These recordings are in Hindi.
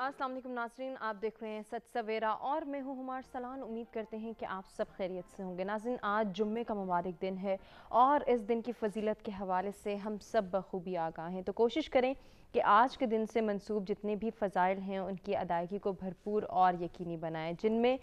अस्सलाम वालेकुम नाजरीन आप देख रहे हैं सच सवेरा और मैं हूँ हमार सलान उम्मीद करते हैं कि आप सब खैरियत से होंगे नाजिन आज जुम्मे का मुबारक दिन है और इस दिन की फजीलत के हवाले से हम सब बखूबी आगाह हैं तो कोशिश करें कि आज के दिन से मनसूब जितने भी फ़ज़ाइल हैं उनकी अदायगी को भरपूर और यकीनी बनाएं जिनमें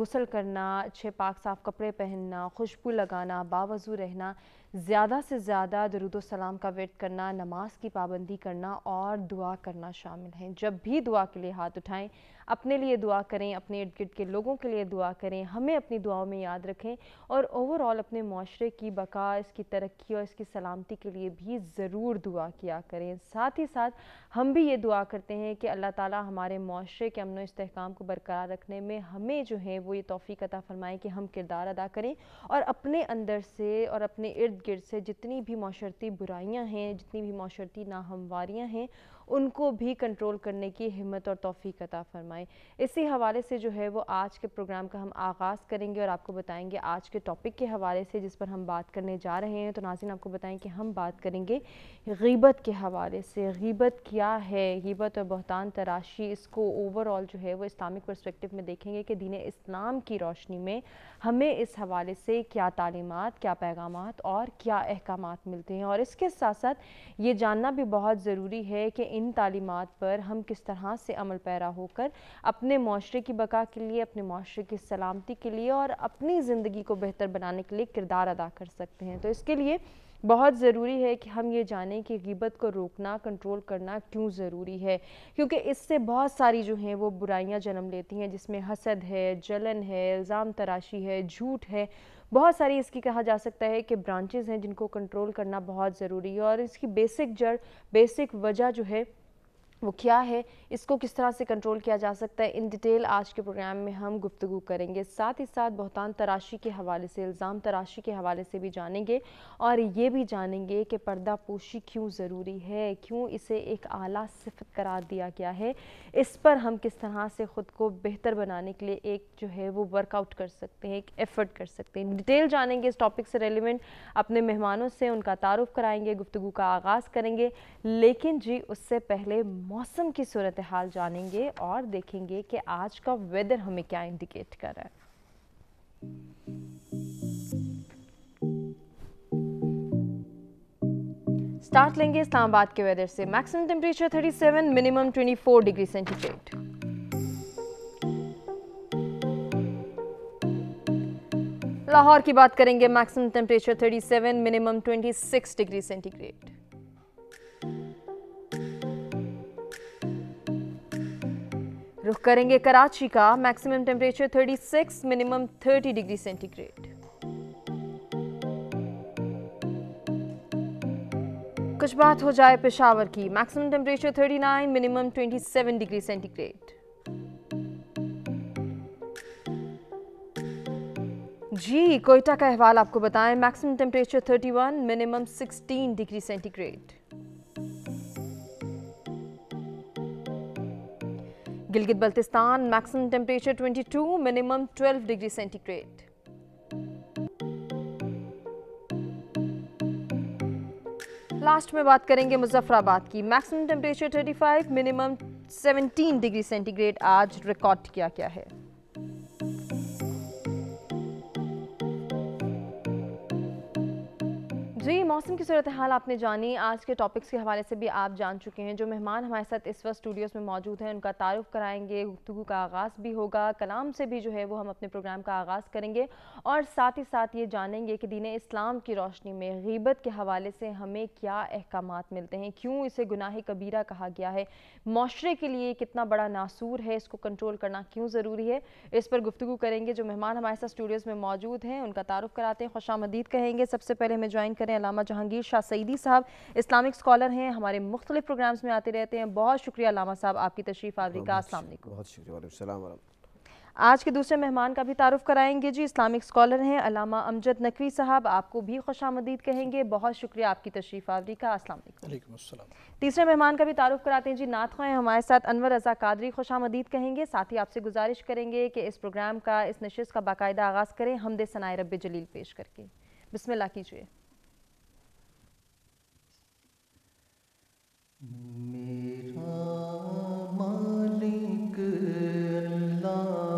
गसल करना अच्छे पाक साफ़ कपड़े पहनना खुशबू लगाना बावजू रहना ज़्यादा से ज़्यादा दरुद सलाम का वर्द करना नमाज की पाबंदी करना और दुआ करना शामिल हैं जब भी दुआ के लिए हाथ उठाएं अपने लिए दुआ करें अपने इर्द गिर्द के लोगों के लिए दुआ करें हमें अपनी दुआओं में याद रखें और ओवरऑल अपने माशरे की बका इसकी तरक्की और इसकी सलामती के लिए भी ज़रूर दुआ किया करें साथ ही साथ हम भी ये दुआ करते हैं कि अल्लाह ताला हमारे माशरे के अमन इसकाम को बरकरार रखने में हमें जो है वो ये तोफ़ी कता फ़रमाएँ कि हम किरदार अदा करें और अपने अंदर से और अपने इर्द गिर्द से जितनी भी माशरती बुराइयाँ हैं जितनी भी माशरती नाहमवारियाँ हैं उनको भी कंट्रोल करने की हिम्मत और तोफ़ी कता फरमाएँ इसी हवाले से जो है वो आज के प्रोग्राम का हम आगाज़ करेंगे और आपको बताएँगे आज के टॉपिक के हवाले से जिस पर हम बात करने जा रहे हैं तो नाजिन आपको बताएँ कि हम बात करेंगे गीबत के हवाले से गीबत क्या है गीबत और बहतान तराशी इसको ओवरऑल जो है वो इस्लामिक परस्पेक्टिव में देखेंगे कि दीन इस्लाम की रोशनी में हमें इस हवाले से क्या तालीमत क्या पैगाम और क्या अहकाम मिलते हैं और इसके साथ साथ ये जानना भी बहुत ज़रूरी है कि इन तालीमत पर हम किस तरह से अमल पैरा होकर अपने माशरे की बका के लिए अपने माशरे की सलामती के लिए और अपनी ज़िंदगी को बेहतर बनाने के लिए किरदार अदा कर सकते हैं तो इसके लिए बहुत ज़रूरी है कि हम ये जानें कि गिबत को रोकना कंट्रोल करना क्यों ज़रूरी है क्योंकि इससे बहुत सारी जो हैं वो बुराइयां जन्म लेती हैं जिसमें हसद है जलन है इल्ज़ाम तराशी है झूठ है बहुत सारी इसकी कहा जा सकता है कि ब्रांचेज हैं जिनको कंट्रोल करना बहुत ज़रूरी है और इसकी बेसिक जड़ बेसिक वजह जो है वो क्या है इसको किस तरह से कंट्रोल किया जा सकता है इन डिटेल आज के प्रोग्राम में हम गुफ्तु करेंगे साथ ही साथ बहुतान तराशी के हवाले से इल्ज़ाम तराशी के हवाले से भी जानेंगे और ये भी जानेंगे कि पर्दा पोशी क्यों ज़रूरी है क्यों इसे एक आला सिफत करार दिया गया है इस पर हम किस तरह से ख़ुद को बेहतर बनाने के लिए एक जो है वो वर्कआउट कर सकते हैं एक एफ़र्ट कर सकते हैं डिटेल जानेंगे इस टॉपिक से रेलिवेंट अपने मेहमानों से उनका तारुफ कराएँगे गुफ्तु का आगाज़ करेंगे लेकिन जी उससे पहले मौसम की सूरत हाल जानेंगे और देखेंगे कि आज का वेदर हमें क्या इंडिकेट कर रहा है स्टार्ट लेंगे इस्लामाबाद के वेदर से maximum temperature 37 minimum 24 degree centigrade Lahore की बात करेंगे maximum temperature 37 minimum 26 degree centigrade रुख करेंगे कराची का maximum temperature 36 minimum 30 degree centigrade कुछ बात हो जाए पेशावर की maximum temperature 39 minimum 27 degree centigrade जी कोयटा का अहवाल आपको बताएं maximum temperature 31 minimum 16 degree centigrade Gilgit Baltistan maximum temperature 22 minimum 12 degree centigrade last में बात करेंगे मुजफ्फराबाद की maximum temperature 35 minimum 17 degree centigrade आज रिकॉर्ड किया गया है जी मौसम की सूरत हाल आपने जानी आज के टॉपिक्स के हवाले से भी आप जान चुके हैं जो मेहमान हमारे साथ इस वक्त स्टूडियोज़ में मौजूद हैं उनका तारुफ कराएंगे गुफ्तु का आगाज़ भी होगा कलाम से भी जो है वो हम अपने प्रोग्राम का आगाज़ करेंगे और साथ ही साथ ये जानेंगे कि दीन इस्लाम की रोशनी में गीबत के हवाले से हमें क्या अहकाम मिलते हैं क्यों इसे गुनाह कबीरा कहा गया है माशरे के लिए कितना बड़ा नासूर है इसको कंट्रोल करना क्यों ज़रूरी है इस पर गुफ्तु करेंगे जो मेहमान हमारे साथ स्टूडियोज़ में मौजूद हैं उनका तारुफ कराते हैं खुश कहेंगे सबसे पहले हमें ज्वाइन करें हैं अलामा जहांगीर शाह सईदी साहब इस्लामिक स्कॉलर हैं हमारे मुख्तलिफ प्रोग्राम्स में आते रहते हैं बहुत शुक्रिया अलामा साहब आपकी तशरीफ आवरी का असल बहुत शुक्रिया आज के दूसरे मेहमान का भी तारुफ कराएंगे जी इस्लामिक स्कॉलर हैं अलामा अमजद नकवी साहब आपको भी खुश आमदीद कहेंगे बहुत शुक्रिया आपकी तशरीफ आवरी का असल तीसरे मेहमान का भी तारुफ कराते हैं जी नात खाएँ हमारे साथ अनवर रजा कादरी खुश आमदीद कहेंगे साथ ही आपसे गुजारिश करेंगे कि इस प्रोग्राम का इस नशस्त का बाकायदा आगाज़ करें हमदे सनाए रब जलील पेश करके बिसमिल्ला कीजिए मेरा मालिक अल्लाह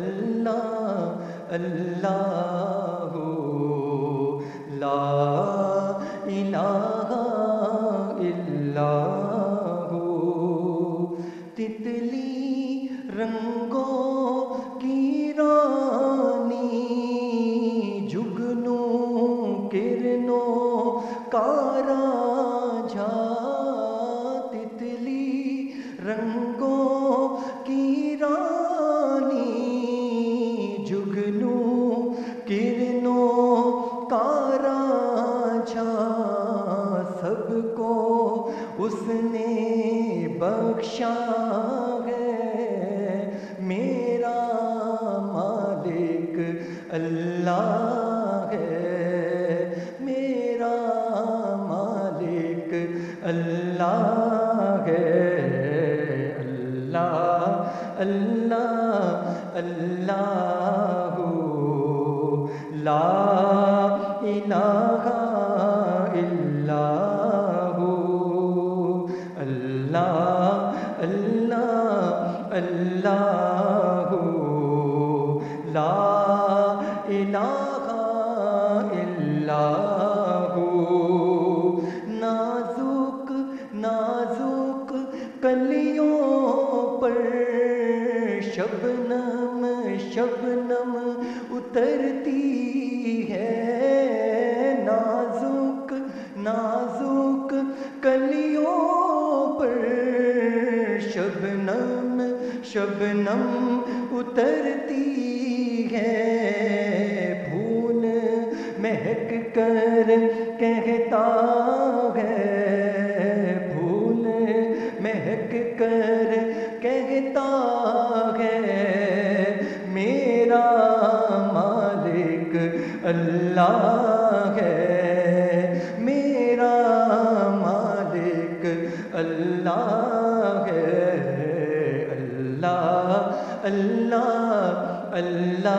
अल्लाह अल्लाह हो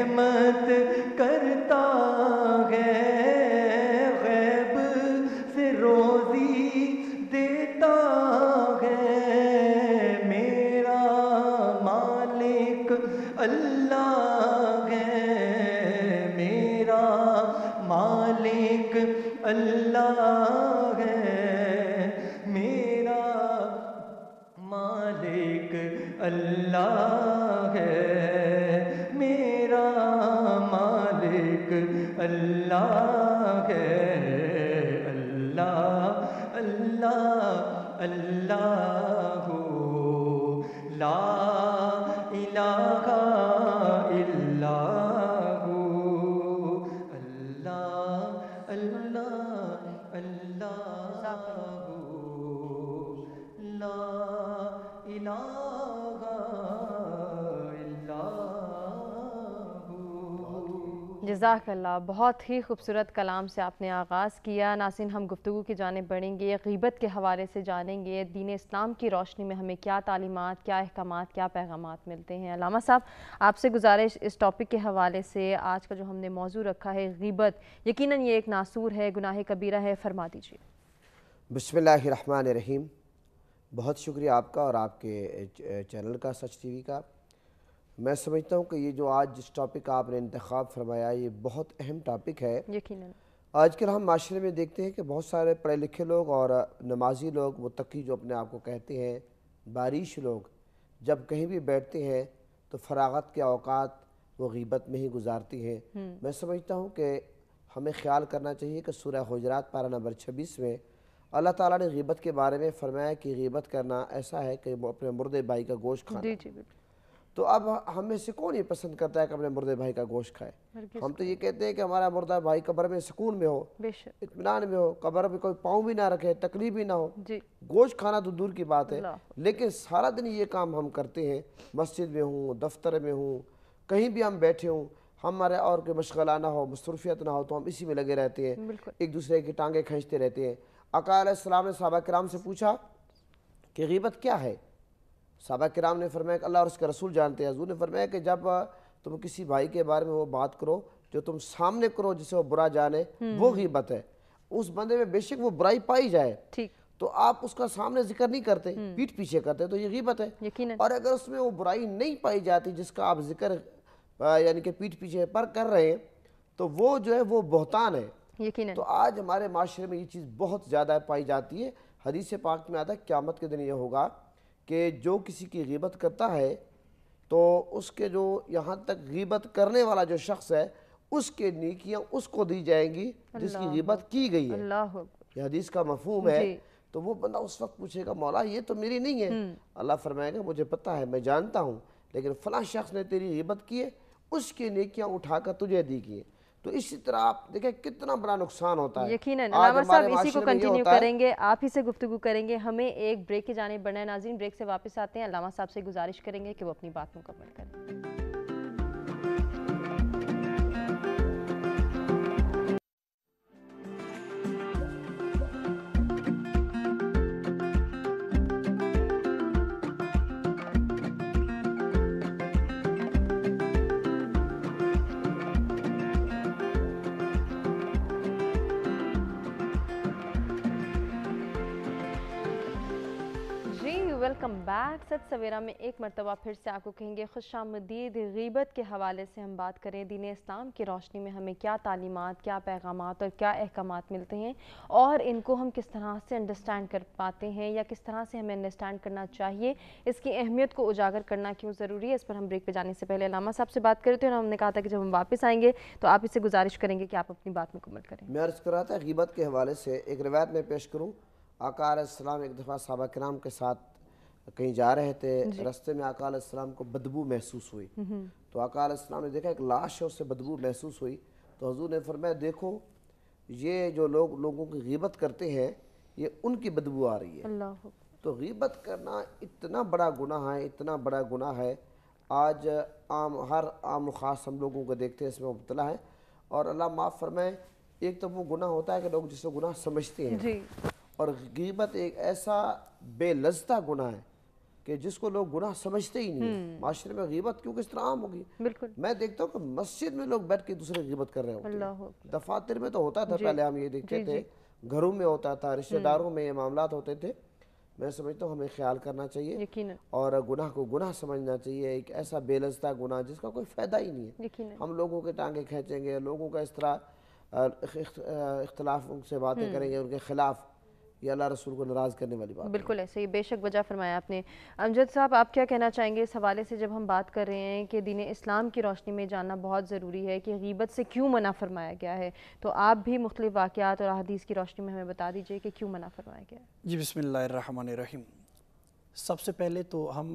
I'm mơ जजाकल्ला बहुत ही खूबसूरत कलाम से आपने आगाज़ किया नासिन हम गुफ्तु की जानब बढ़ेंगे गीबत के हवाले से जानेंगे दीन इस्लाम की रोशनी में हमें क्या तालीमत क्या अहकाम क्या पैगाम मिलते हैं अलामा साहब आपसे गुजारिश इस टॉपिक के हवाले से आज का जो हमने मौजू रखा है गीबत यकीन ये एक नासूर है गुनाह कबीरा है फरमा दीजिए बसमीम बहुत शुक्रिया आपका और आपके चैनल का सच टी का मैं समझता हूँ कि ये जो आज जिस टॉपिक आपने इंतखब फरमाया ये बहुत अहम टॉपिक है आज आजकल हम माशरे में देखते हैं कि बहुत सारे पढ़े लिखे लोग और नमाजी लोग मुतकी जो अपने आप को कहते हैं बारिश लोग जब कहीं भी बैठते हैं तो फरागत के अवकात वो गीबत में ही गुजारती हैं हम्म। मैं समझता हूँ कि हमें ख्याल करना चाहिए कि सूर्य हजरात पारा नंबर छब्बीस में अल्लाह ताला ने गीबत के बारे में फरमाया कि गीबत करना ऐसा है कि वो अपने मुर्दे भाई का गोश्त खाना तो अब हमें से कौन ये पसंद करता है कि अपने मुर्दे भाई का गोश्त खाए हम तो ये कहते हैं कि हमारा मुर्दा भाई कब्र में सुकून में हो इतमान में हो कब्र में कोई पाँव भी ना रखे तकलीफ भी ना हो गोश्त खाना तो दूर की बात है लेकिन सारा दिन ये काम हम करते हैं मस्जिद में हूँ दफ्तर में हूँ कहीं भी हम बैठे हूँ हमारे और कोई मशगला ना हो मसरूफियत ना हो तो हम इसी में लगे रहते हैं एक दूसरे की टांगे खींचते रहते हैं अकाल ने साहबा कराम से पूछा कि गीबत क्या है सहाबा कराम ने फरमाया कि अल्लाह और उसके रसूल जानते हैं हजूर ने फरमाया कि जब तुम किसी भाई के बारे में वो बात करो जो तुम सामने करो जिसे वो बुरा जाने हम्म। वो गीबत है उस बंदे में बेशक वो बुराई पाई जाए ठीक तो आप उसका सामने जिक्र नहीं करते हम्म। पीठ पीछे करते तो ये गीबत है और अगर उसमें वो बुराई नहीं पाई जाती जिसका आप जिक्र यानी कि पीठ पीछे पर कर रहे हैं तो वो जो है वो बहतान है यकीन तो आज हमारे माशरे में ये चीज़ बहुत ज़्यादा पाई जाती है हदीस पाक में आता है क्यामत के दिन ये होगा कि जो किसी की गीबत करता है तो उसके जो यहाँ तक गीबत करने वाला जो शख्स है उसके निकियाँ उसको दी जाएंगी जिसकी गीबत की गई है यह हदीस का मफहम है तो वो बंदा उस वक्त पूछेगा मौला ये तो मेरी नहीं है हम्म। अल्लाह फरमाएगा मुझे पता है मैं जानता हूँ लेकिन फला शख्स ने तेरी गीबत की है उसकी नेकियाँ उठाकर तुझे दी गई है तो इसी तरह आप देखें कितना बड़ा नुकसान होता है यकीन है साहब इसी को कंटिन्यू करेंगे आप ही से गुफ्तु करेंगे हमें एक ब्रेक के जाने बढ़ना है नाजीन ब्रेक से वापस आते हैं अलामा साहब से गुजारिश करेंगे कि वो अपनी बात मुकम्मल करें बैक सच सवेरा में एक मरतबा फिर से आपको कहेंगे खुश आमदीद गीबत के हवाले से हम बात करें दीन इस्लाम की रोशनी में हमें क्या तालीमत क्या पैगाम और क्या अहकाम मिलते हैं और इनको हम किस तरह से अंडरस्टैंड कर पाते हैं या किस तरह से हमें अंडरस्टैंड करना चाहिए इसकी अहमियत को उजागर करना क्यों ज़रूरी है इस पर हम ब्रेक पर जाने से पहले लामा साहब से बात हैं और हमने कहा था कि जब हम वापस आएंगे तो आप इसे गुजारिश करेंगे कि आप अपनी बात मुकम्मल करें मैं अर्ज़ कर रहा था गीबत के हवाले से एक रवायत में पेश करूँ आकार एक दफ़ा सबा कराम के साथ कहीं जा रहे थे रास्ते में अकाल इस्लाम को बदबू महसूस हुई हम्म, हम्म। तो अकाल इस्लाम ने देखा एक लाश है उससे बदबू महसूस हुई तो हजूर ने फरमाया देखो ये जो लोग लोगों की गिबत करते हैं ये उनकी बदबू आ रही है तो गिबत करना इतना बड़ा गुनाह है इतना बड़ा गुनाह है आज आम हर आम ख़ास हम लोगों को देखते हैं इसमें मुबतला है और अल्लाह माफ़ फरमाए एक तो वो गुनाह होता है कि लोग जिसको गुनाह समझते हैं और गिबत एक ऐसा बेलजता गुनाह है कि जिसको लोग गुनाह समझते ही नहीं हम्म। माशरे में गीबत क्यों इस तरह आम होगी बिल्कुल मैं देखता हूँ कि मस्जिद में लोग बैठ के दूसरे गीबत कर रहे होते दफातर में तो होता था पहले हम ये देखते थे घरों में होता था रिश्तेदारों हम्म। में ये मामला होते थे मैं समझता हूँ हमें ख्याल करना चाहिए और गुनाह को गुनाह समझना चाहिए एक ऐसा बेलजता गुनाह जिसका कोई फ़ायदा ही नहीं है हम लोगों के टांगे खींचेंगे लोगों का इस तरह इख्तलाफ उनसे बातें हम्म। करेंगे उनके खिलाफ ये अल्लाह रसूल को नाराज़ करने वाली बात बिल्कुल ऐसे ही बेशक वजह फरमाया आपने अमजद साहब आप क्या कहना चाहेंगे इस हवाले से जब हम बात कर रहे हैं कि दीन इस्लाम की रोशनी में जानना बहुत ज़रूरी है कि गीबत से क्यों मना फरमाया गया है तो आप भी मुख्तु वाक़ और अदीस की रोशनी में हमें बता दीजिए कि क्यों मना फरमाया गया जी बसमीम सबसे पहले तो हम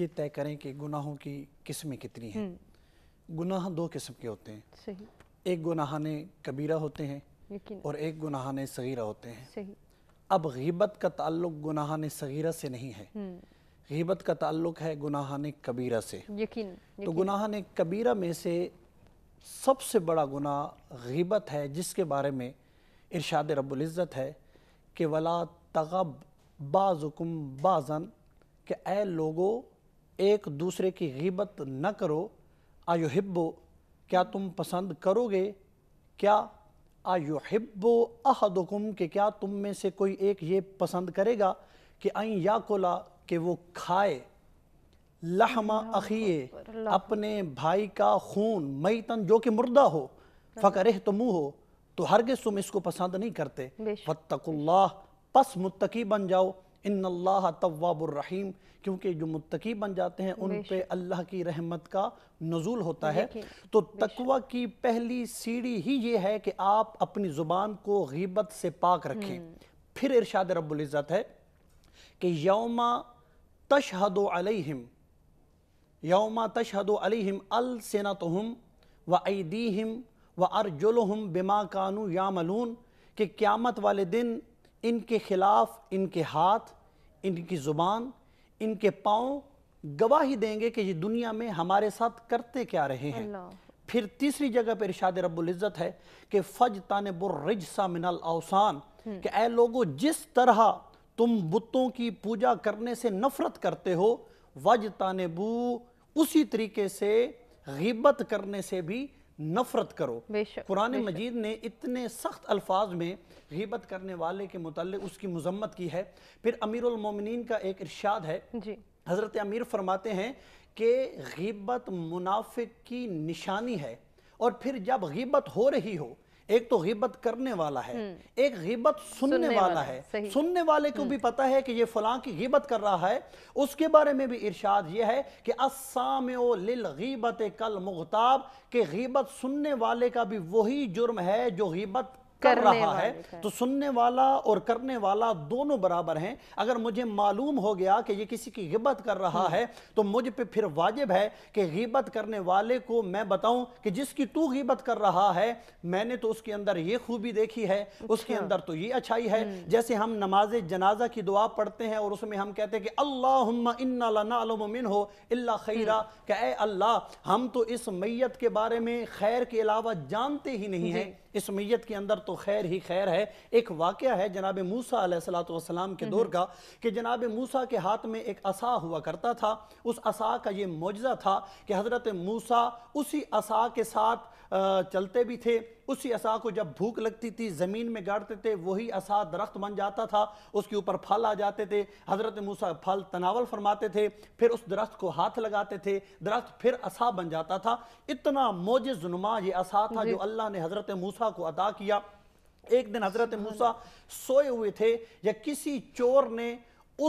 ये तय करें कि गुनाहों की किस्में कितनी हैं हम्म। गुनाह दो किस्म के होते हैं एक गुनाहाने कबीरा होते हैं और एक गुनाहाने सगीरा होते हैं अब गिबत का ताल्लुक ने सगीरा से नहीं है हम्म। गिबत का ताल्लुक है गुनाहान कबीरा से यकीन, तो यकीन तो ने कबीरा में से सबसे बड़ा गुनाह गिबत है जिसके बारे में इरशाद रबुल्जत है कि वला तगब बाज़ुकुम बाज़न के ए लोगो एक दूसरे की गिबत न करो आयो हिब्बो क्या तुम पसंद करोगे क्या आयुहिब्बो अहदुकुम के क्या तुम में से कोई एक ये पसंद करेगा कि आई या कोला कि वो खाए लहमा अखिए अपने भाई का खून मई तन जो कि मुर्दा हो फ़कर तो तुम हो तो हरगिज़ तुम इसको पसंद नहीं करते वत्तकुल्लाह पस मुत्तकी बन जाओ इन अल्लाह तवाबुररहीम क्योंकि जो मुत्तकी बन जाते हैं उन पे अल्लाह की रहमत का नजूल होता है तो तकवा की पहली सीढ़ी ही ये है कि आप अपनी ज़ुबान को गीबत से पाक रखें हम्म। फिर इरशाद रबुल्जत है कि यौमा तशहद अलहिम यौमा तशहद अलहिम हम व ऐदीम व अर्जुलहम बिमा कानू यामलून कि क़्यामत वाले दिन इनके खिलाफ इनके हाथ इनकी ज़ुबान इनके पाँव गवाही देंगे कि ये दुनिया में हमारे साथ करते क्या रहे हैं फिर तीसरी जगह पर इरशाद रबुल्जत है कि फ़ज तान बुरसा मिनल अवसान हम्म। कि ए लोगो जिस तरह तुम बुतों की पूजा करने से नफ़रत करते हो वज तानबू उसी तरीके से गिबत करने से भी नफरत करो कुरान मजीद ने इतने सख्त अल्फाज में गिबत करने वाले के मुतल उसकी मजम्मत की है फिर अमीरमिन का एक इर्शाद है हज़रत अमीर फरमाते हैं कि गिबत मुनाफिक की निशानी है और फिर जब गिबत हो रही हो एक तो गिबत करने वाला है हम्म। एक गिबत सुनने, सुनने वाला, है सुनने वाले को भी हम्म। पता है कि ये फलां की गिबत कर रहा है उसके बारे में भी इरशाद ये है कि असामो लिल गिबत कल मुख्ताब के गिबत सुनने वाले का भी वही जुर्म है जो गिबत कर रहा है तो सुनने वाला और करने वाला दोनों बराबर हैं अगर मुझे मालूम हो गया कि ये किसी की गिबत कर रहा हम्म। है तो मुझ पे फिर वाजिब है कि गिबत करने वाले को मैं बताऊं कि जिसकी तू गिबत कर रहा है मैंने तो उसके अंदर ये खूबी देखी है उसके अच्छा। अंदर तो ये अच्छाई है हम्म। जैसे हम नमाज जनाजा की दुआ पढ़ते हैं और उसमें हम कहते हैं कि अल्लाह मिन हो अल्ला खैरा हम्म। कह अल्लाह हम तो इस मैत के बारे में खैर के अलावा जानते ही नहीं है इस मैत के अंदर तो खैर ही खैर है एक वाक़ है जनाब मूसा सलाम के हम्म। दौर का कि जनाब मूसा के हाथ में एक असा हुआ करता था उस असा का ये मुआजा था कि हज़रत मूसा उसी असा के साथ चलते भी थे उसी असा को जब भूख लगती थी ज़मीन में गाड़ते थे वही असा दरख्त बन जाता था उसके ऊपर फल आ जाते थे हज़रत मूसा फल तनावल फरमाते थे फिर उस दरख्त को हाथ लगाते थे दरख्त फिर असा बन जाता था इतना मोजुनुमा ये असा था जो अल्लाह ने हज़रत मूसा को अदा किया एक दिन हज़रत मूसा सोए हुए थे या किसी चोर ने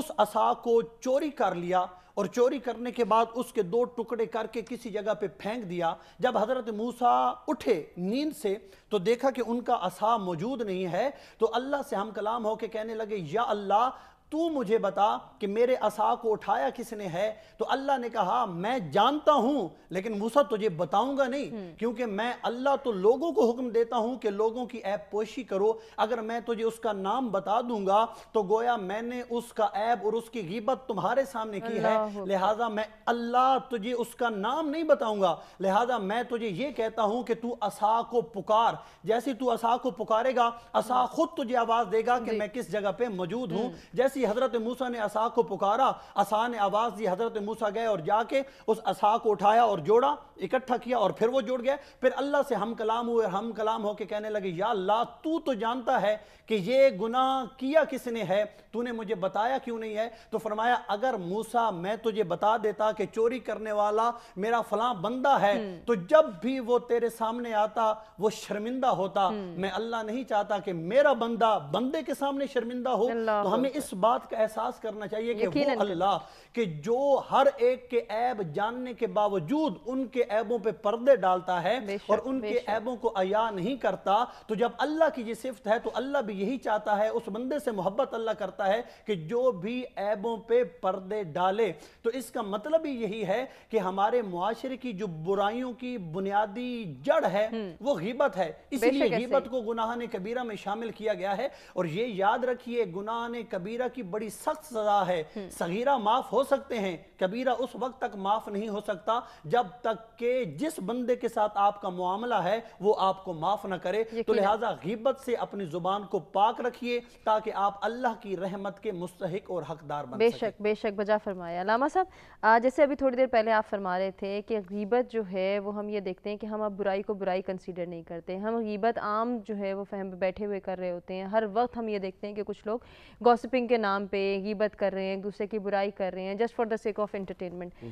उस असा को चोरी कर लिया और चोरी करने के बाद उसके दो टुकड़े करके किसी जगह पे फेंक दिया जब हज़रत मूसा उठे नींद से तो देखा कि उनका असा मौजूद नहीं है तो अल्लाह से हम कलाम होके कहने लगे या अल्लाह तू मुझे बता कि मेरे असा को उठाया किसने है तो अल्लाह ने कहा मैं जानता हूं लेकिन मूसा तुझे बताऊंगा नहीं हम्म। क्योंकि मैं अल्लाह तो लोगों को हुक्म देता हूं कि लोगों की ऐप पोशी करो अगर मैं तुझे उसका नाम बता दूंगा तो गोया मैंने उसका ऐप और उसकी गिबत तुम्हारे सामने की है लिहाजा मैं अल्लाह तुझे उसका नाम नहीं बताऊंगा लिहाजा मैं तुझे यह कहता हूं कि तू असा को पुकार जैसे तू असा को पुकारेगा असा हम्म। खुद तुझे आवाज देगा कि मैं किस जगह पे मौजूद हूं हम्म। जैसी दी हज़रत मूसा ने असा को पुकारा असा ने आवाज़ दी हज़रत मूसा गए और जाके उस असा को उठाया और जोड़ा इकट्ठा किया और फिर वो जुड़ गया फिर अल्लाह से हम कलाम हुए हम कलाम होके कहने लगे या अल्लाह तू तो जानता है कि ये गुनाह किया किसने है तूने मुझे बताया क्यों नहीं है तो फरमाया अगर मूसा मैं तुझे बता देता कि चोरी करने वाला मेरा फलां बंदा है हम्म। तो जब भी वो तेरे सामने आता वो शर्मिंदा होता हम्म। मैं अल्लाह नहीं चाहता कि मेरा बंदा बंदे के सामने शर्मिंदा हो तो हमें इस बात बात का एहसास करना चाहिए कि वो अल्लाह कि जो हर एक के ऐब जानने के बावजूद उनके ऐबों पे पर्दे डालता है और उनके ऐबों को अया नहीं करता तो जब अल्लाह की ये सिफत है तो अल्लाह भी यही चाहता है उस बंदे से मोहब्बत अल्लाह करता है कि जो भी ऐबों पे पर्दे डाले तो इसका मतलब ही यही है कि हमारे मुआरे की जो बुराइयों की बुनियादी जड़ है हम्म। वो गीबत है इसलिए गीबत को गुनाह ने कबीरा में शामिल किया गया है और ये याद रखिए गुनाह ने कबीरा की बड़ी सख्त सजा है हम्म। सगीरा माफ हो सकते हैं कबीरा उस वक्त तक माफ नहीं हो सकता जब तक के जिस बंदे के साथ आपका मामला है वो आपको माफ ना करे तो लिहाजा गिब्बत से अपनी जुबान को पाक रखिए ताकि आप अल्लाह की रहमत के मुस्तक और हकदार बन बेशक बेशक बजा फरमाया लामा साहब जैसे अभी थोड़ी देर पहले आप फरमा रहे थे कि गीबत जो है वो हम ये देखते हैं कि हम अब बुराई को बुराई कंसिडर नहीं करते हम गीबत आम जो है वो फहम बैठे हुए कर रहे होते हैं हर वक्त हम ये देखते हैं कि कुछ लोग गॉसिपिंग के नाम पे गिबत कर रहे हैं दूसरे की बुराई कर रहे हैं just for the sake of entertainment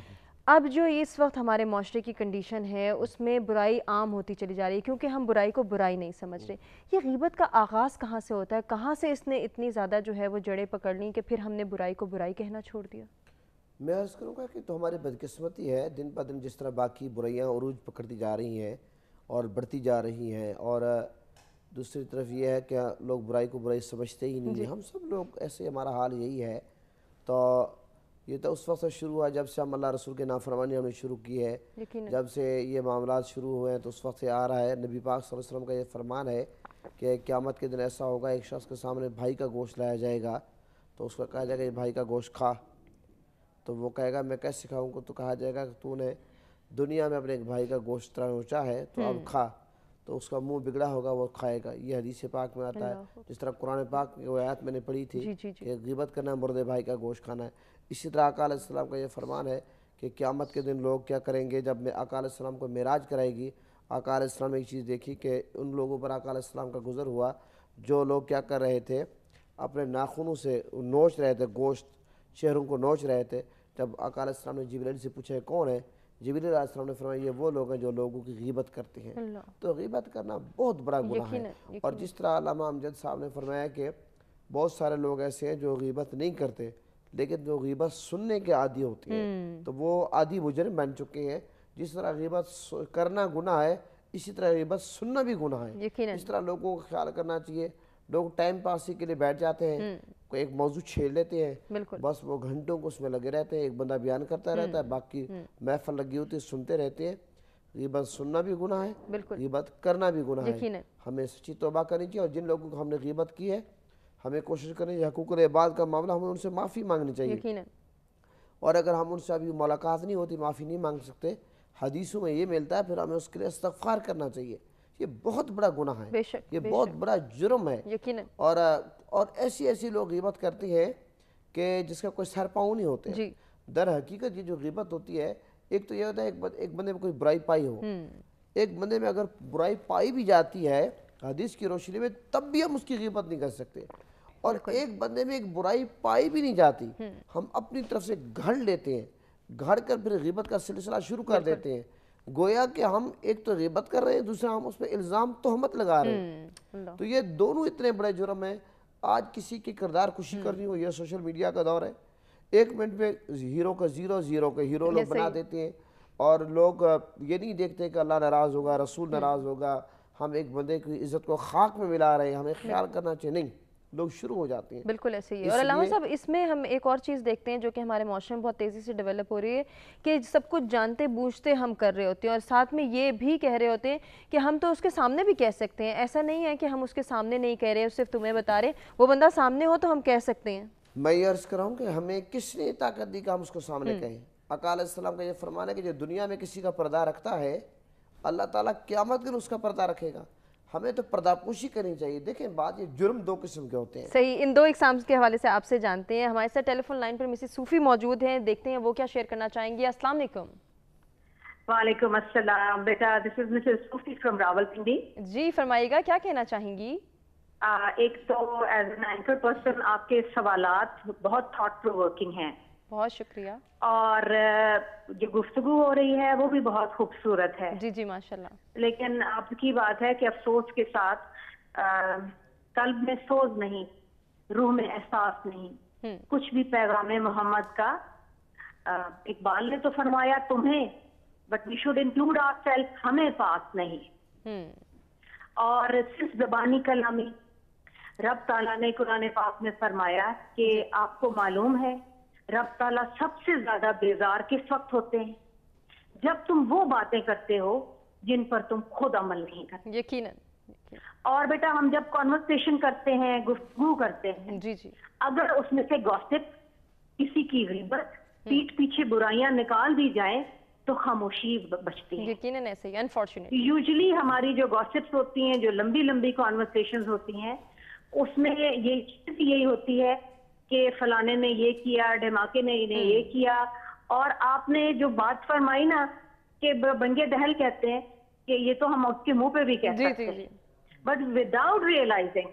अब जो इस वक्त हमारे माशरे की कंडीशन है उसमें बुराई आम होती चली जा रही है क्योंकि हम बुराई को बुराई नहीं समझ रहे ये गिबत का आगाज़ कहाँ से होता है कहाँ से इसने इतनी ज़्यादा जो है वो जड़ें पकड़ ली कि फिर हमने बुराई को बुराई कहना छोड़ दिया मैं अर्ज़ करूँगा कि तो हमारी बदकस्मती है दिन ब दिन जिस तरह बाकी बुराइयाँ अरूज पकड़ती जा रही हैं और बढ़ती जा रही हैं और दूसरी तरफ ये है कि लोग बुराई को बुराई समझते ही नहीं हम सब लोग ऐसे हमारा हाल यही है तो ये तो उस वक्त से शुरू हुआ जब से हम अल्लाह रसूल के नाफरमानी हमने शुरू की है जब से ये मामला शुरू हुए हैं तो उस वक्त से आ रहा है नबी पाक वसल्लम का ये फरमान है कि क्यामत के दिन ऐसा होगा एक शख्स के सामने भाई का गोश्त लाया जाएगा तो उसका कहा जाएगा ये भाई का गोश्त खा तो वो कहेगा मैं कैसे खाऊँगा तो कहा जाएगा कि तूने दुनिया में अपने एक भाई का गोश्त पहुँचा है तो अब हम्म। खा तो उसका मुंह बिगड़ा होगा वो खाएगा ये हदीस पाक में आता है जिस तरह कुरान पाक की आयत मैंने पढ़ी थी कि गिबत करना मुर्दे भाई का गोश्त खाना है इसी तरह अकालम का ये फरमान है कि क़्यामत के दिन लोग क्या करेंगे जब मैं अकालम को मराज कराएगी अकालम एक चीज़ देखी कि उन लोगों पर अकालम का गुज़र हुआ जो लोग क्या कर रहे थे अपने नाखूनों से नोच रहे थे गोश्त शहरों को नोच रहे थे जब अकालम ने जिबरैल से पूछा कौन है जबील आसलम ने फरमाया ये वो लोग हैं जो लोगों की गिबत करते हैं तो गिबत करना बहुत बड़ा गुना है और जिस तरह अलामा अमजद साहब ने फरमाया कि बहुत सारे लोग ऐसे हैं जो गिबत नहीं करते लेकिन जो गिबत सुनने के आदि होते हैं हम्म। तो वो आदि बुजुर्ग बन चुके हैं जिस तरह गिबत करना गुना है इसी तरह गिबत सुनना भी गुना है इस तरह लोगों का ख्याल करना चाहिए लोग टाइम पास के लिए बैठ जाते हैं हम्म। को एक मौजू छेड़ लेते हैं बस वो घंटों को उसमें लगे रहते हैं एक बंदा बयान करता हम्म, रहता है बाकी हम्म। महफल लगी होती है सुनते रहते हैं ये बात सुनना भी गुना है ये बात करना भी गुना है हमें सच्ची तोबा करनी चाहिए और जिन लोगों को हमने गीबत की है हमें कोशिश करनी हकूक इबाद का मामला हमें उनसे माफ़ी मांगनी चाहिए और अगर हम उनसे अभी मुलाकात नहीं होती माफ़ी नहीं मांग सकते हदीसों में ये मिलता है फिर हमें उसके लिए इस्तफ़ार करना चाहिए ये बहुत बड़ा गुना है बेशक, ये बेशक, बहुत बड़ा जुर्म है यकीन और और ऐसी ऐसी लोग गिबत करती हैं कि जिसका कोई सर पाँव नहीं होते दर हकीकत ये जो गिबत होती है एक तो ये होता है एक, बंद, एक बंदे में कोई बुराई पाई हो हम्म। एक बंदे में अगर बुराई पाई भी जाती है हदीस की रोशनी में तब भी हम उसकी गिबत नहीं कर सकते और एक बंदे में एक बुराई पाई भी नहीं जाती हम्म। हम अपनी तरफ से घड़ लेते हैं घड़ कर फिर गिबत का सिलसिला शुरू कर देते हैं गोया कि हम एक तो रेबत कर रहे हैं दूसरा हम उस पर इल्ज़ाम तोहमत लगा रहे हैं हम्म, तो ये दोनों इतने बड़े जुर्म हैं आज किसी की किरदार खुशी हम्म। करनी हो यह सोशल मीडिया का दौर है एक मिनट में हीरो का ज़ीरो ज़ीरो का हीरो लोग बना देते हैं और लोग ये नहीं देखते कि अल्लाह नाराज़ होगा रसूल हम्म। नाराज़ होगा हम एक बंदे की इज़्ज़त को खाक में मिला रहे हैं हमें ख्याल करना चाहिए नहीं लोग शुरू हो जाते हैं बिल्कुल ऐसे ही और अलावा साहब इसमें हम एक और चीज़ देखते हैं जो कि हमारे मौसम में बहुत तेज़ी से डेवलप हो रही है कि सब कुछ जानते बूझते हम कर रहे होते हैं और साथ में ये भी कह रहे होते हैं कि हम तो उसके सामने भी कह सकते हैं ऐसा नहीं है कि हम उसके सामने नहीं कह रहे सिर्फ तुम्हें बता रहे वो बंदा सामने हो तो हम कह सकते हैं मैं ये अर्ज कर रहा हूँ कि हमें किसने ताकत दी का हम उसको सामने हम्म। कहें अकाल का ये फरमान है कि जो दुनिया में किसी का पर्दा रखता है अल्लाह ताला क्यामत दिन उसका पर्दा रखेगा हमें तो पर्दापोशी करनी चाहिए देखें बात ये जुर्म दो किस्म के होते हैं सही इन दो एग्जाम्स के हवाले से आपसे जानते हैं हमारे साथ टेलीफोन लाइन पर मिसेस सूफी मौजूद हैं देखते हैं वो क्या शेयर करना चाहेंगी अस्सलाम वालेकुम वालेकुम अस्सलाम बेटा this is Mrs Sufi from Rawalpindi जी फरमाइएगा क्या कहना चाहेंगी आ, एक तो एज एन एंकर पर्सन आपके सवाल बहुत थॉट प्रोवर्किंग हैं बहुत शुक्रिया और जो गुफ्तु हो रही है वो भी बहुत खूबसूरत है जी जी माशाल्लाह लेकिन आपकी बात है कि अफसोस के साथ कल्ब में सोज नहीं रूह में एहसास नहीं हम्म। कुछ भी पैगाम मोहम्मद का इकबाल ने तो फरमाया तुम्हें but we should include our self हमें पास नहीं हम्म। और सिर्फ जबानी कलामी रब ताला ने कुरान पाक में फरमाया कि आपको मालूम है रब ताला सबसे ज्यादा बेजार किस वक्त होते हैं जब तुम वो बातें करते हो जिन पर तुम खुद अमल नहीं करते यकीनन और बेटा हम जब कॉन्वर्सेशन करते हैं गुफ्तगु करते हैं जी जी अगर उसमें से गॉसिप किसी की गरीबत हम्म। पीठ पीछे बुराइयां निकाल दी जाए तो खामोशी बचती है यकीनन ऐसे ही अनफॉर्चुनेट यूजली हमारी जो गॉसिप्स होती हैं जो लंबी लंबी कॉन्वर्सेशन होती हैं उसमें ये यही होती है कि फलाने ने ये किया धमाके ने इन्हें ये हम्म। किया और आपने जो बात फरमाई ना कि बंगे दहल कहते हैं कि ये तो हम उसके मुंह पे भी कह सकते हैं बट विदाउट रियलाइजिंग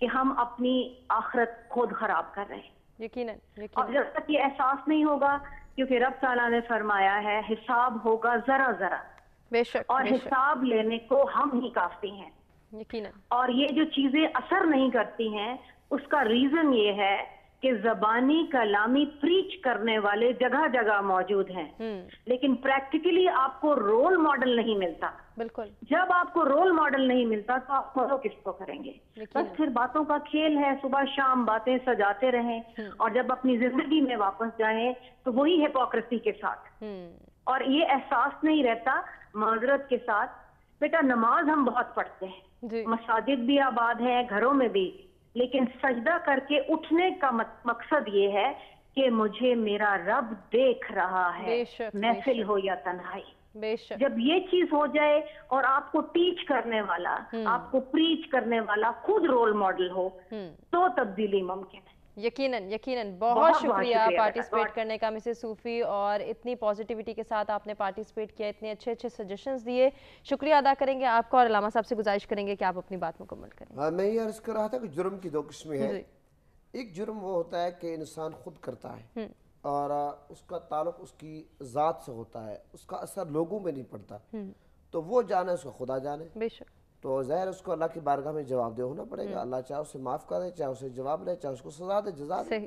कि हम अपनी आखरत खुद खराब कर रहे हैं यकीन और जब तक ये एहसास नहीं होगा क्योंकि रब ताला ने फरमाया है हिसाब होगा जरा जरा बेशक और बेशक। हिसाब लेने को हम ही काफी हैं और ये जो चीजें असर नहीं करती हैं उसका रीजन ये है कि जबानी कलामी प्रीच करने वाले जगह जगह मौजूद हैं हम्म। लेकिन प्रैक्टिकली आपको रोल मॉडल नहीं मिलता बिल्कुल जब आपको रोल मॉडल नहीं मिलता तो आप फॉलो किसको करेंगे बस फिर बातों का खेल है सुबह शाम बातें सजाते रहें हम्म। और जब अपनी जिंदगी में वापस जाएं तो वही हिपोक्रेसी के साथ हम्म। और ये एहसास नहीं रहता माजरत के साथ बेटा नमाज हम बहुत पढ़ते हैं मसाजिद भी आबाद है घरों में भी लेकिन सजदा करके उठने का मकसद ये है कि मुझे मेरा रब देख रहा है महफिल हो या तन्हाई जब ये चीज हो जाए और आपको टीच करने वाला हम्म। आपको प्रीच करने वाला खुद रोल मॉडल हो हम्म। तो तब्दीली मुमकिन है यकीनन यकीनन बहुत, बहुत शुक्रिया पार्टिसिपेट करने का मिसेस सूफी और इतनी पॉजिटिविटी के साथ आपने पार्टिसिपेट किया इतने अच्छे अच्छे सजेशंस दिए शुक्रिया अदा करेंगे आपको और अलामा साहब से गुजारिश करेंगे कि आप अपनी बात मुकम्मल करें आ, हाँ, मैं ये अर्ज़ कर रहा था कि जुर्म की दो किस्में हैं एक जुर्म वो होता है कि इंसान खुद करता है हम्म। और उसका ताल्लुक उसकी ज़ात से होता है उसका असर लोगों में नहीं पड़ता हम्म। तो वो जाने उसका खुदा जाने बेशक तो ज़ाहिर उसको अल्लाह की बारगाह में जवाब दे होना पड़ेगा हम्म। अल्लाह चाहे उसे माफ़ करे चाहे उसे जवाब दे चाहे उसको सजा दे जजा दे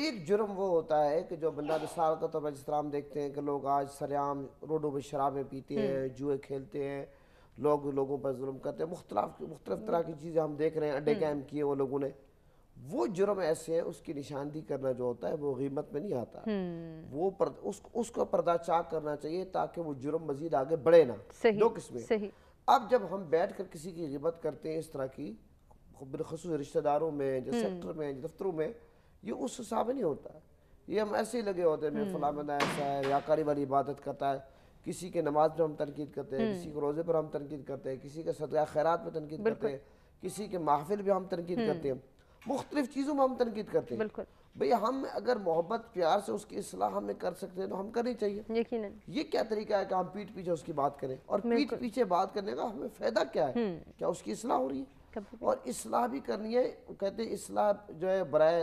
एक जुर्म वो होता है कि जो बंदा मिसाल का तौर तो पर जिस तरह हम देखते हैं कि लोग आज सरेआम रोडों पर शराबें पीते हैं हम्म। जुए खेलते हैं लोग लोगों पर जुल्म करते हैं मुख्तलाफ मुख्तलिफ हम्म। तरह की चीज़ें हम देख रहे हैं अड्डे कैम किए वो लोगों ने वो जुर्म ऐसे हैं उसकी निशानदी करना जो होता है वो गीमत में नहीं आता वो पर, उस, उसको पर्दा चाक करना चाहिए ताकि वो जुर्म मजीद आगे बढ़े ना दो किस्में अब जब हम बैठ कर किसी की गिबत करते हैं इस तरह की बिलखसूस रिश्तेदारों में या हम्म। सेक्टर में दफ्तरों में ये उस हिसाब नहीं होता ये हम ऐसे ही लगे होते हैं मेरे हम्म। फला ऐसा है याकारी वाली इबादत करता है किसी के नमाज पर हम तनकीद करते हैं हम्म। किसी के रोज़े पर हम तनकीद करते हैं किसी के सदगा खैरत पर तनकीद करते हैं किसी के माहफिल पर हम तनकीद करते हैं मुख्तलिफ चीज़ों में हम तनकीद करते हैं भैया हम अगर मोहब्बत प्यार से उसकी असलाह हमें कर सकते हैं तो हम करनी चाहिए यकीन ये क्या तरीका है कि हम पीठ पीछे उसकी बात करें और पीठ पीछे बात करने का हमें फायदा क्या है हम्म। क्या उसकी असलाह हो रही है और इसलाह भी करनी है कहते हैं इसलाह जो है बरए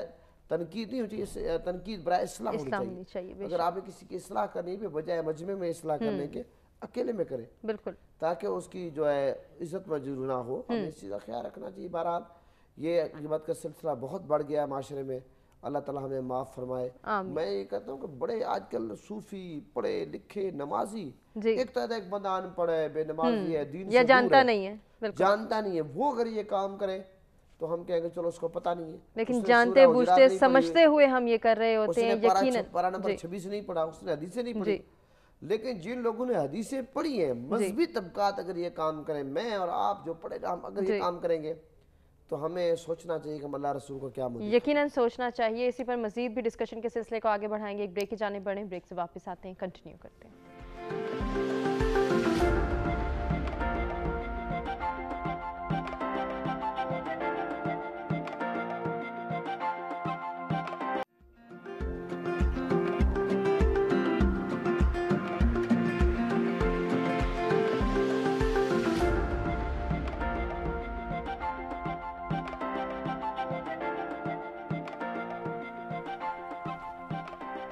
तनकीद नहीं हो चाहिए तनकीद बरए असलाह होनी चाहिए अगर आप किसी की इसलाह करनी है बजाय मजमे में इसलाह हम्म। करने के अकेले में करें बिल्कुल ताकि उसकी जो है इज्जत मजरूर ना हो हमें हम्म। इस चीज़ का ख्याल रखना चाहिए बहरहाल ये गबत का सिलसिला बहुत बढ़ गया है माशरे में अल्लाह ताला हमें माफ़ फरमाए मैं ये कहता हूँ कि बड़े आजकल सूफी पढ़े लिखे नमाजी एक तरह एक बंदा अनपढ़ है बेनमाजी हम्म। है दीन या जानता नहीं है जानता नहीं है वो अगर ये काम करे तो हम कहेंगे चलो उसको पता नहीं है लेकिन जानते बूझते समझते हुए हम ये कर रहे होते हैं यकीनन पारा नंबर छब्बीस नहीं पढ़ा उसने हदीसें नहीं पढ़ी लेकिन जिन लोगों ने हदीसें पढ़ी हैं मजहबी तबकात अगर ये काम करें मैं और आप जो पढ़ेगा हम अगर ये काम करेंगे तो हमें सोचना चाहिए कि हम अल्लाह रसूल को क्या यकीन सोचना चाहिए इसी पर मजीद भी डिस्कशन के सिलसिले को आगे बढ़ाएंगे एक ब्रेक की जाने बढ़े ब्रेक से वापस आते हैं कंटिन्यू करते हैं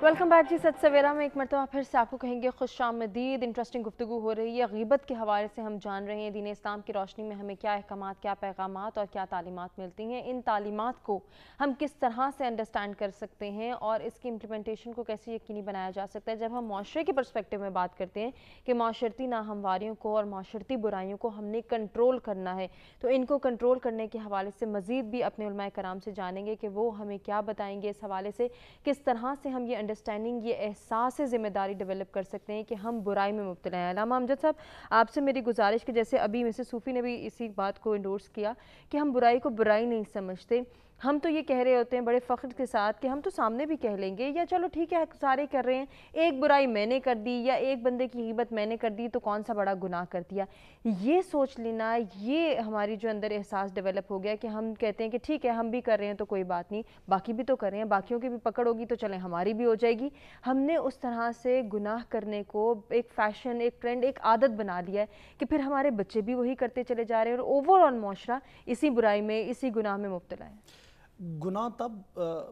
वेलकम बैक जी सत सवेरा में एक मरतबा फिर से आपको कहेंगे खुश आमदीद इंटरेस्टिंग गुफ्तु हो रही है गीबत के हवाले से हम जान रहे हैं दीन इस्लाम की रोशनी में हमें क्या अहकाम क्या पैगाम और क्या तालीमत मिलती हैं इन तालीमत को हम किस तरह से अंडरस्टैंड कर सकते हैं और इसकी इम्प्लीमेंटेशन को कैसे यकीनी बनाया जा सकता है जब हम माशरे के परस्पेक्टिव में बात करते हैं कि माशरती नाहमवारियों को और माशरती बुराइयों को हमने कंट्रोल करना है तो इनको कंट्रोल करने के हवाले से मज़ीद भी अपने कराम से जानेंगे कि वो हमें क्या बताएंगे इस हवाले से किस तरह से हम ये अंडरस्टैंडिंग ये एहसास ज़िम्मेदारी डेवलप कर सकते हैं कि हम बुराई में मुबतला हैं अलामा अमजद साहब आपसे मेरी गुजारिश कि जैसे अभी मिसेस सूफ़ी ने भी इसी बात को इंडोर्स किया कि हम बुराई को बुराई नहीं समझते हम तो ये कह रहे होते हैं बड़े फ़ख्र के साथ कि हम तो सामने भी कह लेंगे या चलो ठीक है सारे कर रहे हैं एक बुराई मैंने कर दी या एक बंदे की हीबत मैंने कर दी तो कौन सा बड़ा गुनाह कर दिया ये सोच लेना ये हमारी जो अंदर एहसास डेवलप हो गया कि हम कहते हैं कि ठीक है हम भी कर रहे हैं तो कोई बात नहीं बाकी भी तो कर रहे हैं बाकियों की भी पकड़ होगी तो चलें हमारी भी हो जाएगी हमने उस तरह से गुनाह करने को एक फ़ैशन एक ट्रेंड एक आदत बना लिया है कि फिर हमारे बच्चे भी वही करते चले जा रहे हैं और ओवरऑल माशरा इसी बुराई में इसी गुनाह में मुबतला है गुनाह तब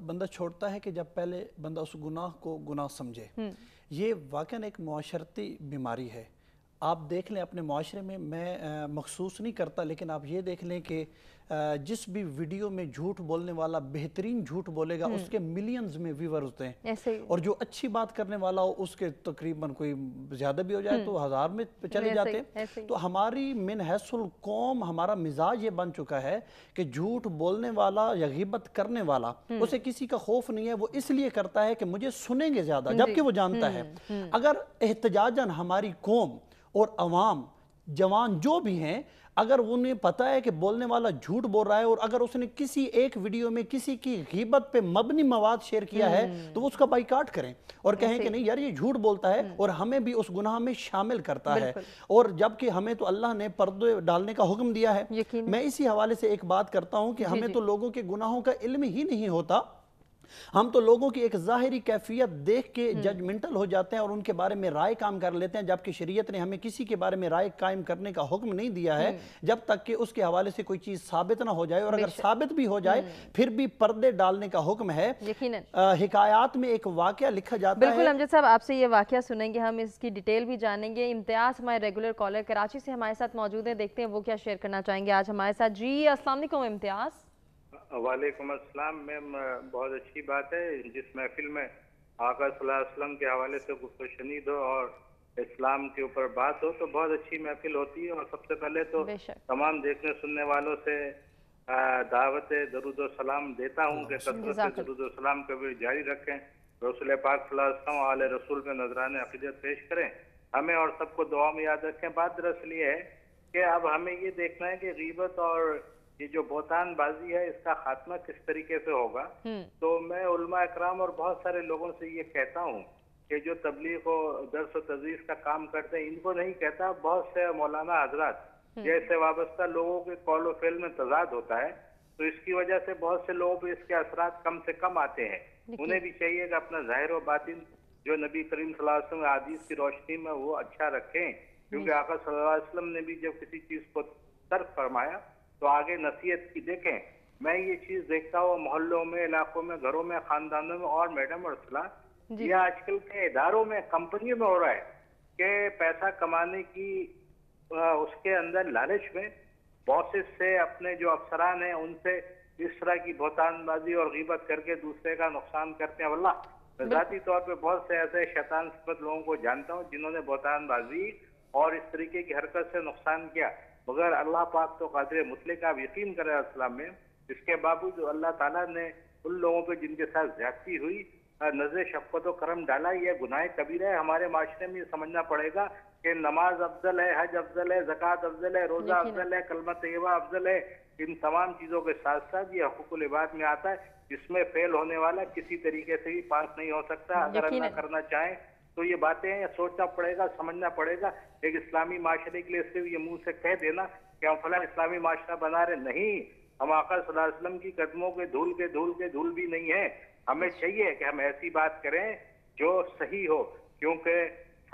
बंदा छोड़ता है कि जब पहले बंदा उस गुनाह को गुनाह समझे हम्म। ये वाकई एक माशरती बीमारी है आप देख लें अपने माशरे में मैं मखसूस नहीं करता लेकिन आप ये देख लें कि जिस भी वीडियो में झूठ बोलने वाला बेहतरीन झूठ बोलेगा हम्म। उसके मिलियंस में व्यूवर होते हैं और जो अच्छी बात करने वाला हो उसके तकरीबन कोई ज्यादा भी हो जाए हम्म। तो हजार में चले जाते हैं तो हमारी मिन हैसुल कौम हमारा मिजाज ये बन चुका है कि झूठ बोलने वाला या गिबत करने वाला हम्म। उसे किसी का खौफ नहीं है वो इसलिए करता है कि मुझे सुनेंगे ज्यादा जबकि वो जानता है अगर एहतजाजन हमारी कौम और अवाम जवान जो भी हैं अगर उन्हें पता है कि बोलने वाला झूठ बोल रहा है और अगर उसने किसी एक वीडियो में किसी की गिबत पे मबनी मवाद शेयर किया है हम्म। तो वो उसका बाइकाट करें और कहें कि नहीं यार ये झूठ बोलता है हम्म। और हमें भी उस गुनाह में शामिल करता है और जबकि हमें तो अल्लाह ने पर्दे डालने का हुक्म दिया है मैं इसी हवाले से एक बात करता हूँ कि हमें तो लोगों के गुनाहों का इल्म ही नहीं होता हम तो लोगों की एक ज़ाहरी कैफियत देख के जजमेंटल हम्म। हो जाते हैं और उनके बारे में राय काम कर लेते हैं जबकि शरीयत ने हमें किसी के बारे में राय कायम करने का हुक्म नहीं दिया है हम्म। जब तक कि उसके हवाले से कोई चीज़ साबित ना हो जाए और अगर साबित भी हो जाए हम्म। फिर भी पर्दे डालने का हुक्म है हिकायात में एक वाक़ लिखा जाता बिल्कुल है बिल्कुल अमजद साहब आपसे ये वाक़ सुनेंगे हम इसकी डिटेल भी जानेंगे इम्तियाज़ हमारे रेगुलर कॉलर कराची से हमारे साथ मौजूद है देखते हैं वो क्या शेयर करना चाहेंगे आज हमारे साथ जी असलम इम्तियाज़ वालेकुम अस्सलाम मैम बहुत अच्छी बात है जिस महफिल में आका सलाम के हवाले से गुफ्त शनीद हो और इस्लाम के ऊपर बात हो तो बहुत अच्छी महफिल होती है और सबसे पहले तो तमाम देखने सुनने वालों से दावत दरुद सलाम देता हूँ कि कसरत से दरुद सलाम कभी जारी रखें रसूल पाक आल रसूल में नजरान अकीदत पेश करें हमें और सबको दुआ में याद रखें बात दरअसल ये है कि अब हमें ये देखना है कि गीबत और ये जो बोतानबाजी है इसका खात्मा किस तरीके से होगा हम्म। तो मैं उल्मा इकराम और बहुत सारे लोगों से ये कहता हूँ कि जो तबलीग और दर्स और तजीज का काम करते हैं इनको नहीं कहता बहुत से मौलाना हजरात हम्म। जैसे वाबस्ता लोगों के कॉल फेल में तजाद होता है तो इसकी वजह से बहुत से लोग इसके असरा कम से कम आते हैं उन्हें भी चाहिए कि अपना जाहिर व बातिन जो नबी करीम वसल्लम आदीज की रोशनी में वो अच्छा रखें क्योंकि आका वसल्लम ने भी जब किसी चीज़ को तर्क फरमाया तो आगे नसीहत की देखें मैं ये चीज देखता हूँ मोहल्लों में इलाकों में घरों में खानदानों में और मैडम अरसला ये आजकल के इधारों में कंपनियों में हो रहा है कि पैसा कमाने की उसके अंदर लालच में बॉसेस से अपने जो अफसरान हैं उनसे इस तरह की बहुतानबाजी और गीबत करके दूसरे का नुकसान करते हैं वल्ला मैं ज़ाती तौर पर बहुत से ऐसे शैतान सिफत लोगों को जानता हूँ जिन्होंने बहुतानबाजी और इस तरीके की हरकत से नुकसान किया मगर अल्लाह पाक तो कादिर मुतलक आप यकीन करें इस्लाम में इसके बावजूद अल्लाह ताला ने उन लोगों पे जिनके साथ ज्यादती हुई नजर शफकत करम डाला यह गुनाह कबीर है हमारे माशरे में समझना पड़ेगा कि नमाज अफजल है हज अफजल है जक़ात अफजल है रोज़ा अफजल है कलमा तयबा अफजल है इन तमाम चीज़ों के साथ साथ ये हकूकुल इबाद में आता है इसमें फेल होने वाला किसी तरीके से भी पास नहीं हो सकता अगर अल्लाह करना चाहें तो ये बातें सोचना पड़ेगा समझना पड़ेगा एक इस्लामी माशरे के लिए सिर्फ ये मुंह से कह देना कि हम फला इस्लामी माशरा बना रहे नहीं हम आकर सदाम की कदमों के धूल के धूल के धूल भी नहीं है हमें अच्छा। चाहिए कि हम ऐसी बात करें जो सही हो क्योंकि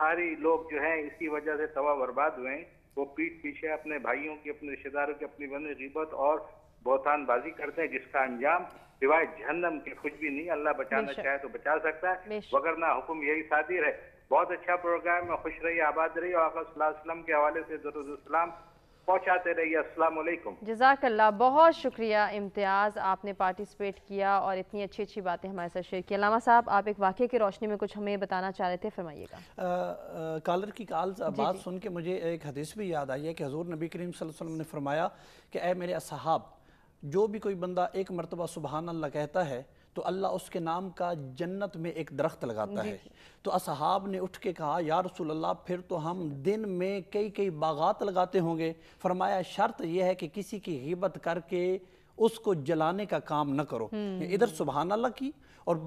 सारे लोग जो है इसी वजह से तवा बर्बाद हुए हैं वो पीठ पीछे अपने भाइयों की अपने रिश्तेदारों की अपनी बने गिबत और बोहतानबाजी करते हैं जिसका अंजाम सिवाय जहन्नम के कुछ भी नहीं अल्लाह बचाना चाहे तो बचा सकता है वगरना हुक्म यही सादिर है बहुत अच्छा प्रोग्राम है खुश रही आबाद रही और आकाम के हवाले से जरूरसलाम पहुँचाते रहिए असलम बहुत शुक्रिया इम्तियाज़ आपने पार्टिसिपेट किया और इतनी अच्छी अच्छी बातें हमारे साथ शेयर की अलामा साहब आप एक वाक्य की रोशनी में कुछ हमें बताना चाह रहे थे फरमाइएगा कालर की काल बात सुन के मुझे एक हदीस भी याद आई है कि हजूर नबी करीम वसल्लम ने फरमाया कि ए मेरे असहाब जो भी कोई बंदा एक मरतबा सुबहान अल्लाह कहता है तो अल्लाह उसके नाम का जन्नत में एक दरख्त लगाता है तो असहाब ने उठ के कहा या अल्लाह फिर तो हम दिन में कई कई बागात लगाते होंगे फरमाया शर्त यह है कि किसी की हिबत करके उसको जलाने का काम न करो हम्म। इधर सुबहान अल्लाह की और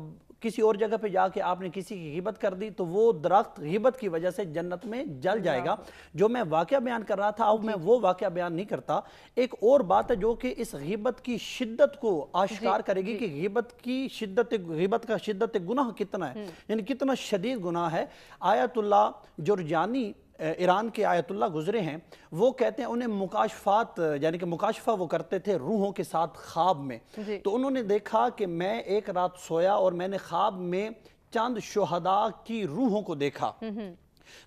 किसी और जगह पे जाके आपने किसी की हिबत कर दी तो वो दरख्त हिबत की वजह से जन्नत में जल जाएगा जो मैं वाक्य बयान कर रहा था अब मैं वो वाक्य बयान नहीं करता एक और बात है जो कि इस हिबत की शिद्दत को आश्कार करेगी कि हिबत की शिद्दत हिबत का शिद्दत गुनाह कितना है हम्म। यानी कितना शदीद गुनाह है आयतुल्ला जुर्जानी ईरान के आयतुल्ला गुजरे हैं वो कहते हैं उन्हें मुकाशफात यानी कि मुकाशफा वो करते थे रूहों के साथ ख्वाब में तो उन्होंने देखा कि मैं एक रात सोया और मैंने ख्वाब में चंद शहदा की रूहों को देखा हम्म, हम्म।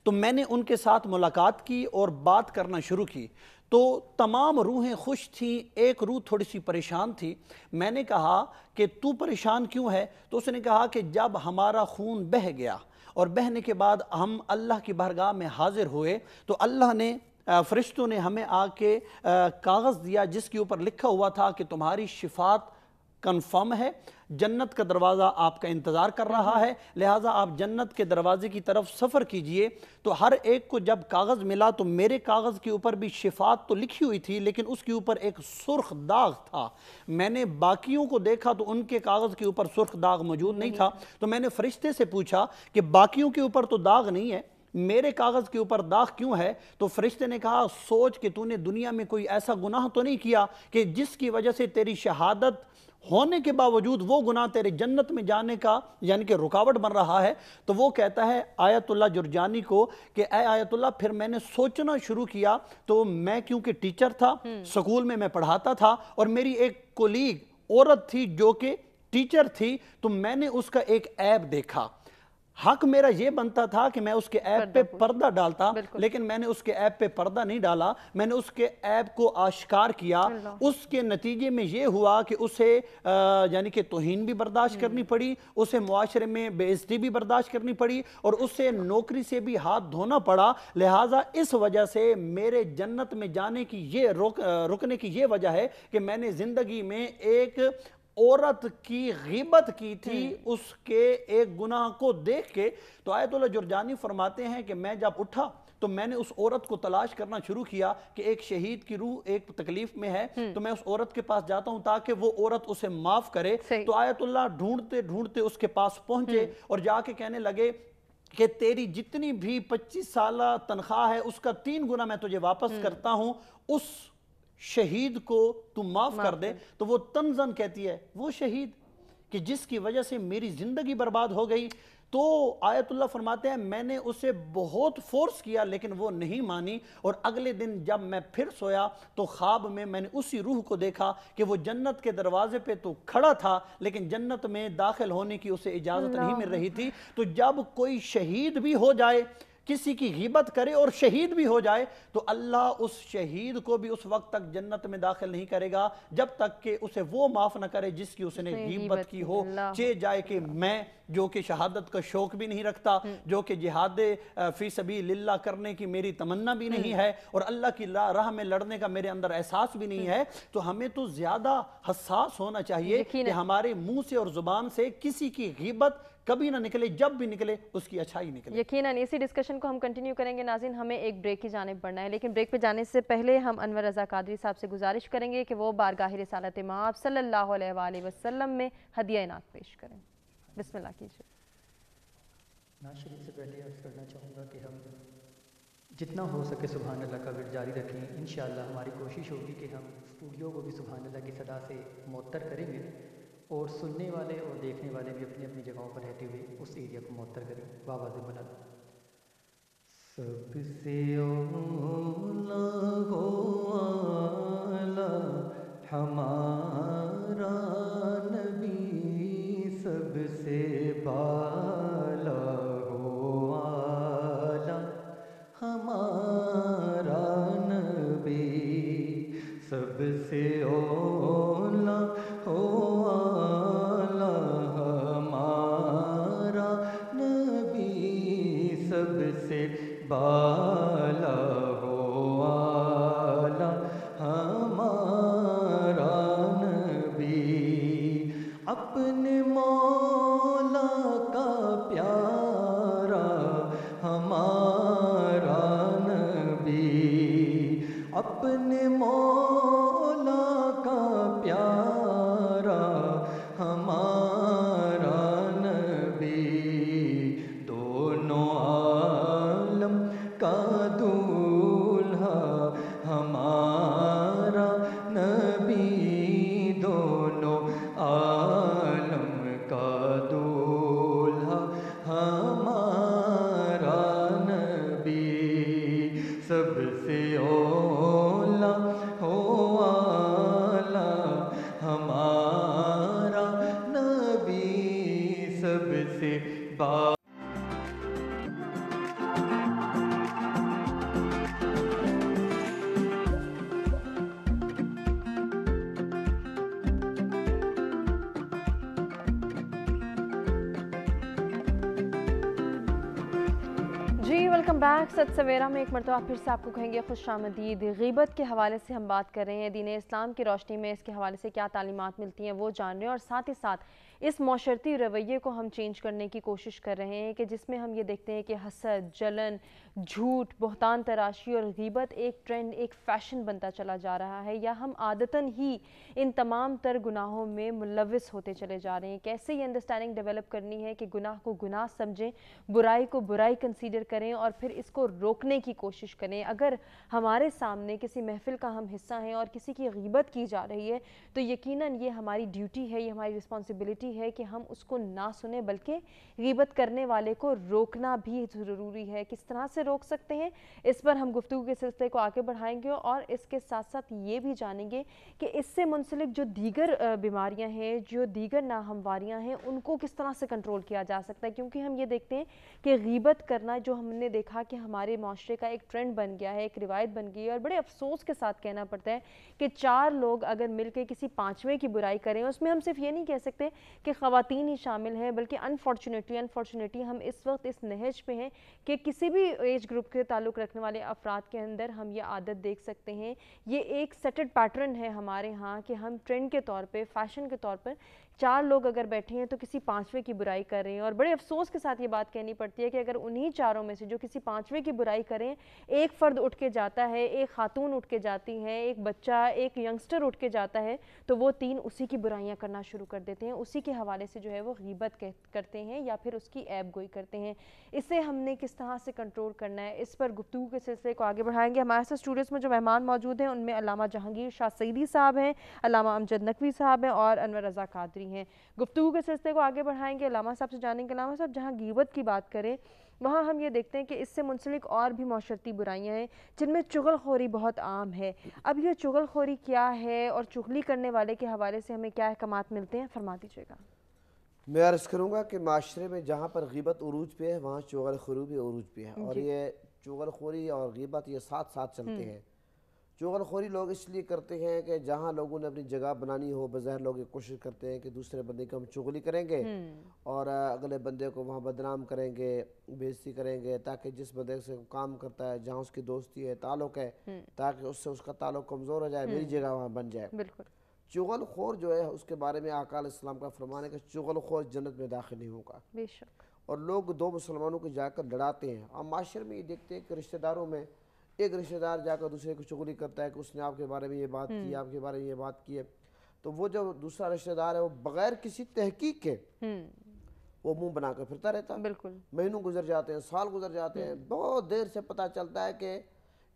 तो मैंने उनके साथ मुलाकात की और बात करना शुरू की तो तमाम रूहें खुश थीं एक रूह थोड़ी सी परेशान थी मैंने कहा कि तू परेशान क्यों है तो उसने कहा कि जब हमारा खून बह गया और बहने के बाद हम अल्लाह की बारगाह में हाजिर हुए तो अल्लाह ने फरिश्तों ने हमें आके कागज़ दिया जिसके ऊपर लिखा हुआ था कि तुम्हारी शिफात कन्फर्म है जन्नत का दरवाज़ा आपका इंतज़ार कर रहा है लिहाजा आप जन्नत के दरवाज़े की तरफ सफ़र कीजिए तो हर एक को जब कागज़ मिला तो मेरे कागज़ के ऊपर भी शिफात तो लिखी हुई थी लेकिन उसके ऊपर एक सुर्ख दाग था मैंने बाकियों को देखा तो उनके कागज़ के ऊपर सुर्ख दाग मौजूद नहीं था तो मैंने फरिश्ते से पूछा कि बाकियों के ऊपर तो दाग नहीं है मेरे कागज़ के ऊपर दाग क्यों है तो फरिश्ते ने कहा सोच कि तूने दुनिया में कोई ऐसा गुनाह तो नहीं किया कि जिसकी वजह से तेरी शहादत होने के बावजूद वो गुनाह तेरे जन्नत में जाने का यानी कि रुकावट बन रहा है तो वो कहता है आयतुल्ला जुर्जानी को कि ए आयतुल्ला फिर मैंने सोचना शुरू किया तो मैं क्योंकि टीचर था हम्म। स्कूल में मैं पढ़ाता था और मेरी एक कोलीग औरत थी जो कि टीचर थी तो मैंने उसका एक ऐप देखा हक मेरा ये बनता था कि मैं उसके ऐप पे पर्दा डालता लेकिन मैंने उसके ऐप पे पर्दा नहीं डाला मैंने उसके ऐप को आश्कार किया उसके नतीजे में ये हुआ कि उसे यानी कि तोहन भी बर्दाश्त हम्म। करनी पड़ी उसे मुआरे में बेइज्जती भी बर्दाश्त करनी पड़ी और उसे नौकरी से भी हाथ धोना पड़ा लिहाजा इस वजह से मेरे जन्नत में जाने की ये रुक रुकने की ये वजह है कि मैंने ज़िंदगी में एक औरत की गिबत की थी हम्म। उसके एक गुनाह को देख के तो आयतुल्ला जुर्जानी फरमाते हैं कि मैं जब उठा तो मैंने उस औरत को तलाश करना शुरू किया कि एक शहीद की रूह एक तकलीफ में है हम्म। तो मैं उस औरत के पास जाता हूं ताकि वो औरत उसे माफ करे तो आयतुल्ला ढूंढते ढूंढते उसके पास पहुंचे हम्म। और जाके कहने लगे कि तेरी जितनी भी 25 साल तनख्वाह है उसका तीन गुना मैं तुझे वापस करता हूं उस शहीद को तू माफ कर दे तो वो तनजन कहती है वो शहीद कि जिसकी वजह से मेरी जिंदगी बर्बाद हो गई तो आयतुल्ला फरमाते हैं मैंने उसे बहुत फोर्स किया लेकिन वो नहीं मानी और अगले दिन जब मैं फिर सोया तो ख्वाब में मैंने उसी रूह को देखा कि वो जन्नत के दरवाजे पे तो खड़ा था लेकिन जन्नत में दाखिल होने की उसे इजाज़त नहीं मिल रही थी तो जब कोई शहीद भी हो जाए किसी की गिबत करे और शहीद भी हो जाए तो अल्लाह उस शहीद को भी उस वक्त तक जन्नत में दाखिल नहीं करेगा जब तक कि उसे वो माफ़ ना करे जिसकी उसने गिबत की हो चे जाए कि मैं जो कि शहादत का शौक भी नहीं रखता हम्म। जो कि जिहाद फी सभी लिल्ला करने की मेरी तमन्ना भी नहीं हम्म। है और अल्लाह की राह में लड़ने का मेरे अंदर एहसास भी नहीं हम्म। है तो हमें तो ज़्यादा हसास होना चाहिए कि हमारे मुंह से और ज़ुबान से किसी की गिबत कभी ना निकले जब भी निकले उसकी अच्छाई निकले यकीनन इसी डिस्कशन को हम कंटिन्यू करेंगे नाजिन हमें एक ब्रेक की जाने पड़ना है लेकिन ब्रेक पे जाने से पहले हम अनवर रजा कादरी साहब से गुजारिश करेंगे कि वो बारगाह रसालत माँ सल्ला वसलम में हदिया इनात पेश करें बिस्मिल्ला कीजिए से पहले अर्ज़ करना चाहूँगा कि हम जितना हो सके सुबहान अल्लाह का विर जारी रखें इन हमारी कोशिश होगी कि हम स्टूडियो को भी सुबहान अल्लाह की सदा से मअतर करेंगे और सुनने वाले और देखने वाले भी अपनी अपनी जगहों पर रहते हुए उस एरिया को मुअत्तर करें बाबा से बना सबसे हमारा नबी सबसे बाला हो आला हमारा नबी सबसे ओ Bye. सवेरा में एक मरतबा फिर से आपको कहेंगे खुश आमदीद गीबत के हवाले से हम बात कर रहे हैं दीन इस्लाम की रोशनी में इसके हवाले से क्या तालीमत मिलती हैं वो जान रहे हैं और साथ ही साथ इस माशरती रवैये को हम चेंज करने की कोशिश कर रहे हैं कि जिसमें हम ये देखते हैं कि हसद जलन झूठ बहतान तराशी और गीबत एक ट्रेंड एक फ़ैशन बनता चला जा रहा है या हम आदतन ही इन तमाम तर गुनाहों में मुलविस होते चले जा रहे हैं कैसे ये अंडरस्टैंडिंग डेवलप करनी है कि गुनाह को गुनाह समझें बुराई को बुराई कंसीडर करें और फिर इसको रोकने की कोशिश करें अगर हमारे सामने किसी महफिल का हम हिस्सा हैं और किसी की गीबत की जा रही है तो यकीन ये हमारी ड्यूटी है ये हमारी रिस्पॉन्सिबिलिटी ज़रूरी है कि हम उसको ना सुने बल्कि गीबत करने वाले को रोकना भी ज़रूरी है किस तरह से रोक सकते हैं इस पर हम गुफ्तु के सिलसिले को आगे बढ़ाएंगे और इसके साथ साथ ये भी जानेंगे कि इससे मुनसलिक जो दीगर बीमारियाँ हैं जो दीगर नाहमवारियाँ हैं उनको किस तरह से कंट्रोल किया जा सकता है क्योंकि हम ये देखते हैं कि गीबत करना जो हमने देखा कि हमारे माशरे का एक ट्रेंड बन गया है एक रिवायत बन गई है और बड़े अफसोस के साथ कहना पड़ता है कि चार लोग अगर मिलकर किसी पाँचवें की बुराई करें उसमें हम सिर्फ ये नहीं कह सकते कि ख़वातीन ही शामिल हैं बल्कि अनफॉर्चुनेटली अनफॉर्चुनेटली हम इस वक्त इस नहज पे हैं कि किसी भी एज ग्रुप के ताल्लुक़ रखने वाले अफराद के अंदर हम ये आदत देख सकते हैं ये एक सेटेड पैटर्न है हमारे यहाँ कि हम ट्रेंड के तौर पर फैशन के तौर पर चार लोग अगर बैठे हैं तो किसी पाँचवें की बुराई कर रहे हैं और बड़े अफसोस के साथ ये बात कहनी पड़ती है कि अगर उन्हीं चारों में से जो किसी पाँचवें की बुराई करें एक फ़र्द उठ के जाता है एक खातून उठ के जाती है एक बच्चा एक यंगस्टर उठ के जाता है तो वो तीन उसी की बुराइयाँ करना शुरू कर देते हैं उसी के हवाले से जो है वो गीबत करते हैं या फिर उसकी ऐप गोई करते हैं इसे हमने किस तरह से कंट्रोल करना है इस पर गुफ्तु के सिलसिले को आगे बढ़ाएंगे हमारे साथ स्टूडियोज़ में जो मेहमान मौजूद हैं उनमें अलामा जहांगीर शाह सईदी साहब हैं अलामा अमजद नकवी साहब हैं और अनवर रजा कादरी रही हैं गुफ्तु के सिलसिले को आगे बढ़ाएंगे लामा साहब से जानेंगे लामा साहब जहाँ गीवत की बात करें वहाँ हम ये देखते हैं कि इससे मुंसलिक और भी माशरती बुराइयाँ हैं जिनमें चुगलखोरी बहुत आम है अब यह चुगलखोरी क्या है और चुगली करने वाले के हवाले से हमें क्या अहकाम मिलते हैं फरमा दीजिएगा मैं अर्ज़ करूँगा कि माशरे में जहाँ पर गीबत उरूज पे है वहाँ चुगलखोरी भी उरूज पे है और ये चुगलखोरी और गीबत ये साथ साथ चलते हम्म। हैं चुगलखोरी लोग इसलिए करते हैं कि जहाँ लोगों ने अपनी जगह बनानी हो बज़ाहिर लोग कोशिश करते हैं कि दूसरे बंदे की हम चुगली करेंगे हम्म। और अगले बंदे को वहाँ बदनाम करेंगे बेजती करेंगे ताकि जिस बंदे से काम करता है जहाँ उसकी दोस्ती है ताल्लुक है हम्म। ताकि उससे उसका ताल्लुक कमज़ोर हो जाए मेरी हम्म। जगह वहाँ बन जाए चुगल खोर जो है उसके बारे में आकाल इस्लाम का फरमान है कि चुगल खोर जन्नत में दाखिल नहीं होगा और लोग दो मुसलमानों को जाकर लड़ाते हैं और माशरे में ये देखते हैं कि रिश्तेदारों में एक रिश्तेदार जाकर दूसरे को चुगली करता है कि उसने आपके बारे में ये बात की हम्म। आपके बारे में ये बात की है तो वो जो दूसरा रिश्तेदार है वो बगैर किसी तहकीक के हम्म। वो मुंह बनाकर फिरता रहता है बिल्कुल महीनों गुजर जाते हैं साल गुजर जाते हैं हम्म। बहुत देर से पता चलता है कि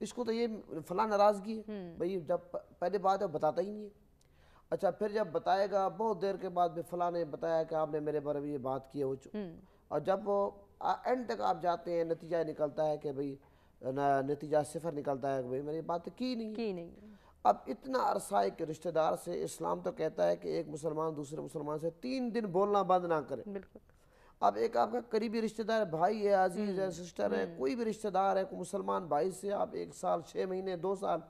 इसको तो ये फला नाराज़गी है भाई जब पहले बात है बताता ही नहीं है अच्छा फिर जब बताएगा बहुत देर के बाद भी फला ने बताया कि आपने मेरे बारे में ये बात की है वो और जब वो एंड तक आप जाते हैं नतीजा निकलता है कि भाई नतीजा सिफर निकलता है भाई मेरी बात की नहीं की नहीं अब इतना अरसा एक रिश्तेदार से इस्लाम तो कहता है कि एक मुसलमान दूसरे मुसलमान से तीन दिन बोलना बंद ना करें अब एक आपका करीबी रिश्तेदार भाई है अजीज है हम्म। सिस्टर है हम्म। कोई भी रिश्तेदार है मुसलमान भाई से आप एक साल छः महीने दो साल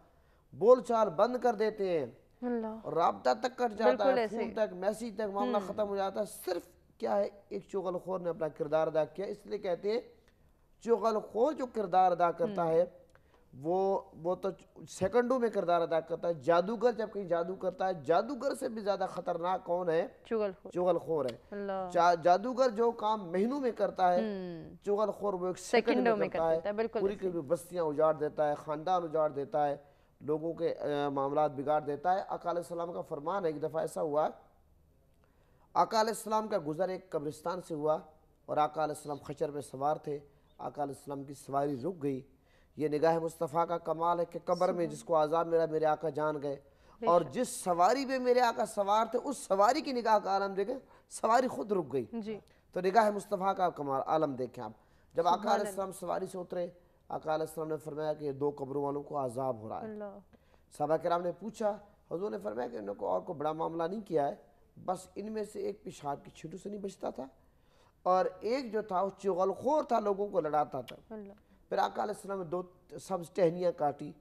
बोल चाल बंद कर देते हैं और रबता तक कट जाता है फोन तक मैसेज तक मामला हम्म। ख़त्म हो जाता है सिर्फ क्या है एक चुगलखोर ने अपना किरदार अदा किया इसलिए कहते हैं जो गलखोर जो किरदार अदा करता हम्म। है वो वो तो सेकंडो में किरदार अदा करता है जादूगर जब कहीं जादू करता है जादूगर से भी ज्यादा खतरनाक कौन है चुगलखोर है जा, जादूगर जो काम महीनों में करता है हम्म। चुगलखोर वो एक सेकंडो में करता है पूरी की बस्तियां उजाड़ देता है खानदान उजाड़ देता है लोगों के मामला बिगाड़ देता है अकाल सलाम का फरमान है एक दफ़ा ऐसा हुआ अकाल सलाम का गुजर एक कब्रिस्तान से हुआ और अकाल सलाम खचर में सवार थे आकाम की सवारी रुक गई ये निगाह मुस्तफ़ा का कमाल है कि कब्र में जिसको आज़ाब मेरा मेरे आका जान गए और जिस सवारी में मेरे आका सवार थे उस सवारी की निगाह का आलम देखें सवारी खुद रुक गई तो निगाह मुस्तफ़ा का कमाल आलम देखें आप जब आकाम सवारी से उतरे आकाम ने फरमाया कि दो कब्रों वालों को आज़ाब हो रहा है के कराम ने पूछा हजू ने फरमाया कि इनको और को बड़ा मामला नहीं किया है बस इनमें से एक पेशाब की छिटू से नहीं बचता था और एक जो था वो चुगलखोर था लोगों को लड़ाता था फिर अकालम ने दो सब्ज टहनियाँ काटी